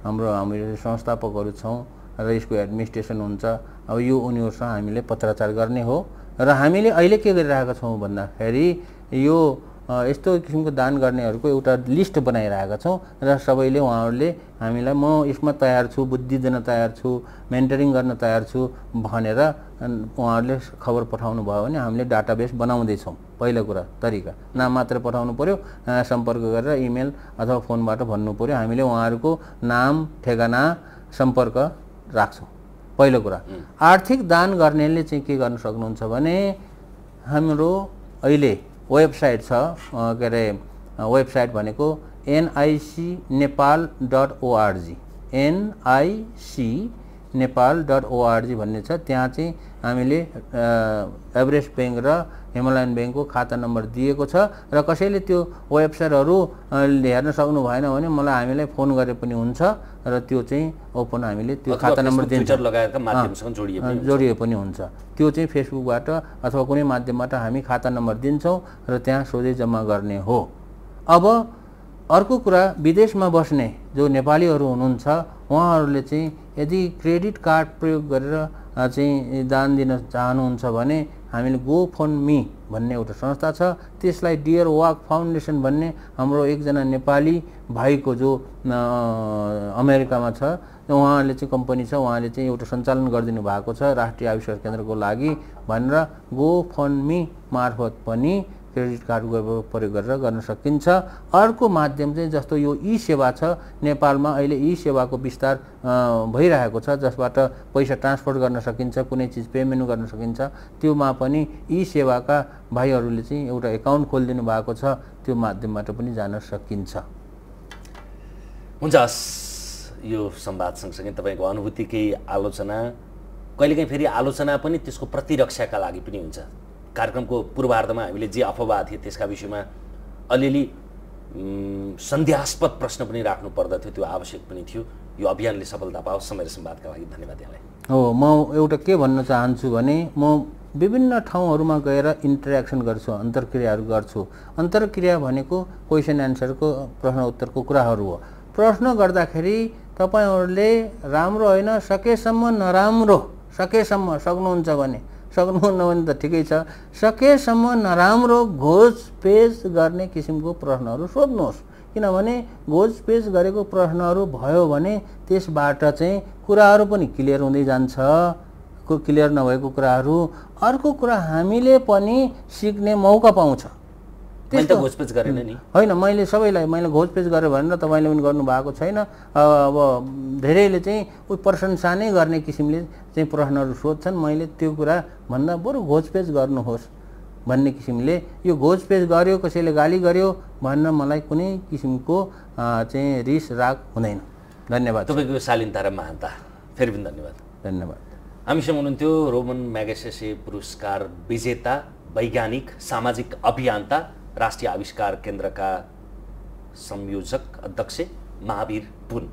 हाम्रो हामीले संस्थापकहरू छौँ र यसको एडमिनिस्ट्रेसन हुन्छ अब यो उनीहरूसँग हामीले पत्राचार गर्ने हो र हामीले अहिले के गरिरहेका छौँ भन्दाखेरि यो यस्तो किसिमको दान गर्नेहरूको एउटा लिस्ट बनाइरहेका छौँ र सबैले उहाँहरूले हामीलाई म यसमा तयार छु बुद्धि दिन तयार छु मेन्टरिङ गर्न तयार छु भनेर उहाँहरूले खबर पठाउनु भयो भने हामीले डाटाबेस बनाउँदैछौँ पहिलो कुरा तरिका नाम मात्र पठाउनु पऱ्यो सम्पर्क गरेर इमेल अथवा फोनबाट भन्नु पऱ्यो हामीले उहाँहरूको नाम ठेगाना सम्पर्क राख्छौँ पहिलो कुरा आर्थिक दान गर्नेले चाहिँ के गर्न सक्नुहुन्छ भने हाम्रो अहिले वेबसाइट छ के अरे वेबसाइट भनेको NIC Nepal dot org NIC Nepal dot org भन्ने छ त्यहाँ चाहिँ हामीले एभरेस्ट ब्याङ्क र हिमालयन ब्याङ्कको खाता नम्बर दिएको छ र कसैले त्यो वेबसाइटहरू हेर्न सक्नु भएन भने मलाई हामीलाई फोन गरे पनि हुन्छ र त्यो चाहिँ ओपन हामीले त्यो खाता नम्बर दिन्छ जोडिए पनि हुन्छ त्यो चाहिँ फेसबुकबाट अथवा कुनै माध्यमबाट हामी खाता नम्बर दिन्छौँ र त्यहाँ सोझै जम्मा गर्ने हो अब अर्को कुरा विदेशमा बस्ने जो नेपालीहरू हुनुहुन्छ उहाँहरूले चाहिँ यदि क्रेडिट कार्ड प्रयोग गरेर चाहिँ दान दिन चाहनुहुन्छ भने हामीले गो फोन मी भन्ने एउटा संस्था छ त्यसलाई डियर वाक फाउन्डेसन भन्ने हाम्रो एकजना नेपाली भाइको जो अमेरिकामा छ उहाँले चाहिँ कम्पनी छ उहाँले चाहिँ एउटा सञ्चालन गरिदिनु भएको छ राष्ट्रिय आविष्कार केन्द्रको लागि भनेर गो फोन मी मार्फत पनि क्रेडिट कार्डको प्रयोग गरेर गर्न सकिन्छ अर्को माध्यम चाहिँ जस्तो यो ई सेवा छ नेपालमा अहिले ई सेवाको विस्तार भइरहेको छ जसबाट पैसा ट्रान्सफर गर्न सकिन्छ कुनै चिज पेमेन्ट गर्न सकिन्छ त्योमा पनि ई सेवाका भाइहरूले चाहिँ एउटा एकाउन्ट खोलिदिनु भएको छ त्यो माध्यमबाट पनि जान सकिन्छ हुन्छ यो संवाद सँगसँगै तपाईँको अनुभूति केही आलोचना कहिलेकाहीँ फेरि आलोचना पनि त्यसको प्रतिरक्षाका लागि पनि हुन्छ कार्यक्रमको पूर्वार्धमा हामीले जे अफवाह थिए त्यसका विषयमा अलिअलि सन्देहास्पद प्रश्न पनि राख्नु पर्दथ्यो त्यो आवश्यक पनि थियो यो अभियानले सफलता पाओस् समय सम्वादका लागि धन्यवाद यहाँलाई हो म एउटा के भन्न चाहन्छु भने म विभिन्न ठाउँहरूमा गएर इन्टरेक्सन गर्छु अन्तर्क्रियाहरू गर्छु अन्तर्क्रिया भनेको क्वेसन एन्सरको प्रश्न उत्तरको कुराहरू हो प्रश्न गर्दाखेरि तपाईँहरूले राम्रो होइन सकेसम्म नराम्रो सकेसम्म सक्नुहुन्छ भने सक्नुहुन्न भने त ठिकै छ सकेसम्म नराम्रो घोज पेस गर्ने किसिमको प्रश्नहरू सोध्नुहोस् किनभने घोज पेस गरेको प्रश्नहरू भयो भने त्यसबाट चाहिँ कुराहरू पनि क्लियर हुँदै जान्छ को क्लियर नभएको कुराहरू अर्को कुरा हामीले पनि सिक्ने मौका पाउँछ त घोचपेच गरेन नि होइन मैले सबैलाई मैले घोचपेच गरेँ भनेर तपाईँले पनि गर्नुभएको छैन अब धेरैले चाहिँ ऊ प्रशंसा नै गर्ने किसिमले चाहिँ प्रश्नहरू सोध्छन् मैले त्यो कुरा भन्दा बरु घोचपेच गर्नुहोस् भन्ने किसिमले यो घोचपेच गर्यो कसैले गाली गर्यो भनेर मलाई कुनै किसिमको चाहिँ रिस राग हुँदैन धन्यवाद तपाईँको शालिन्ता र महानता फेरि पनि धन्यवाद धन्यवाद हामीसँग हुनुहुन्थ्यो रोमन म्यागेसेसे पुरस्कार विजेता वैज्ञानिक सामाजिक अभियन्ता राष्ट्रिय आविष्कार केन्द्रका संयोजक अध्यक्ष महावीर पुन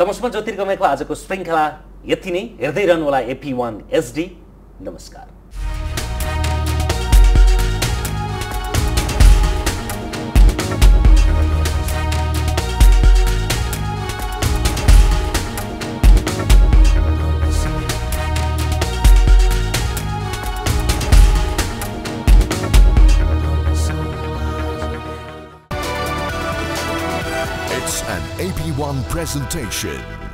तमसमा ज्योतिर्गमयको आजको श्रृङ्खला यति नै हेर्दै रहनुहोला एपी वान एसडी नमस्कार one presentation.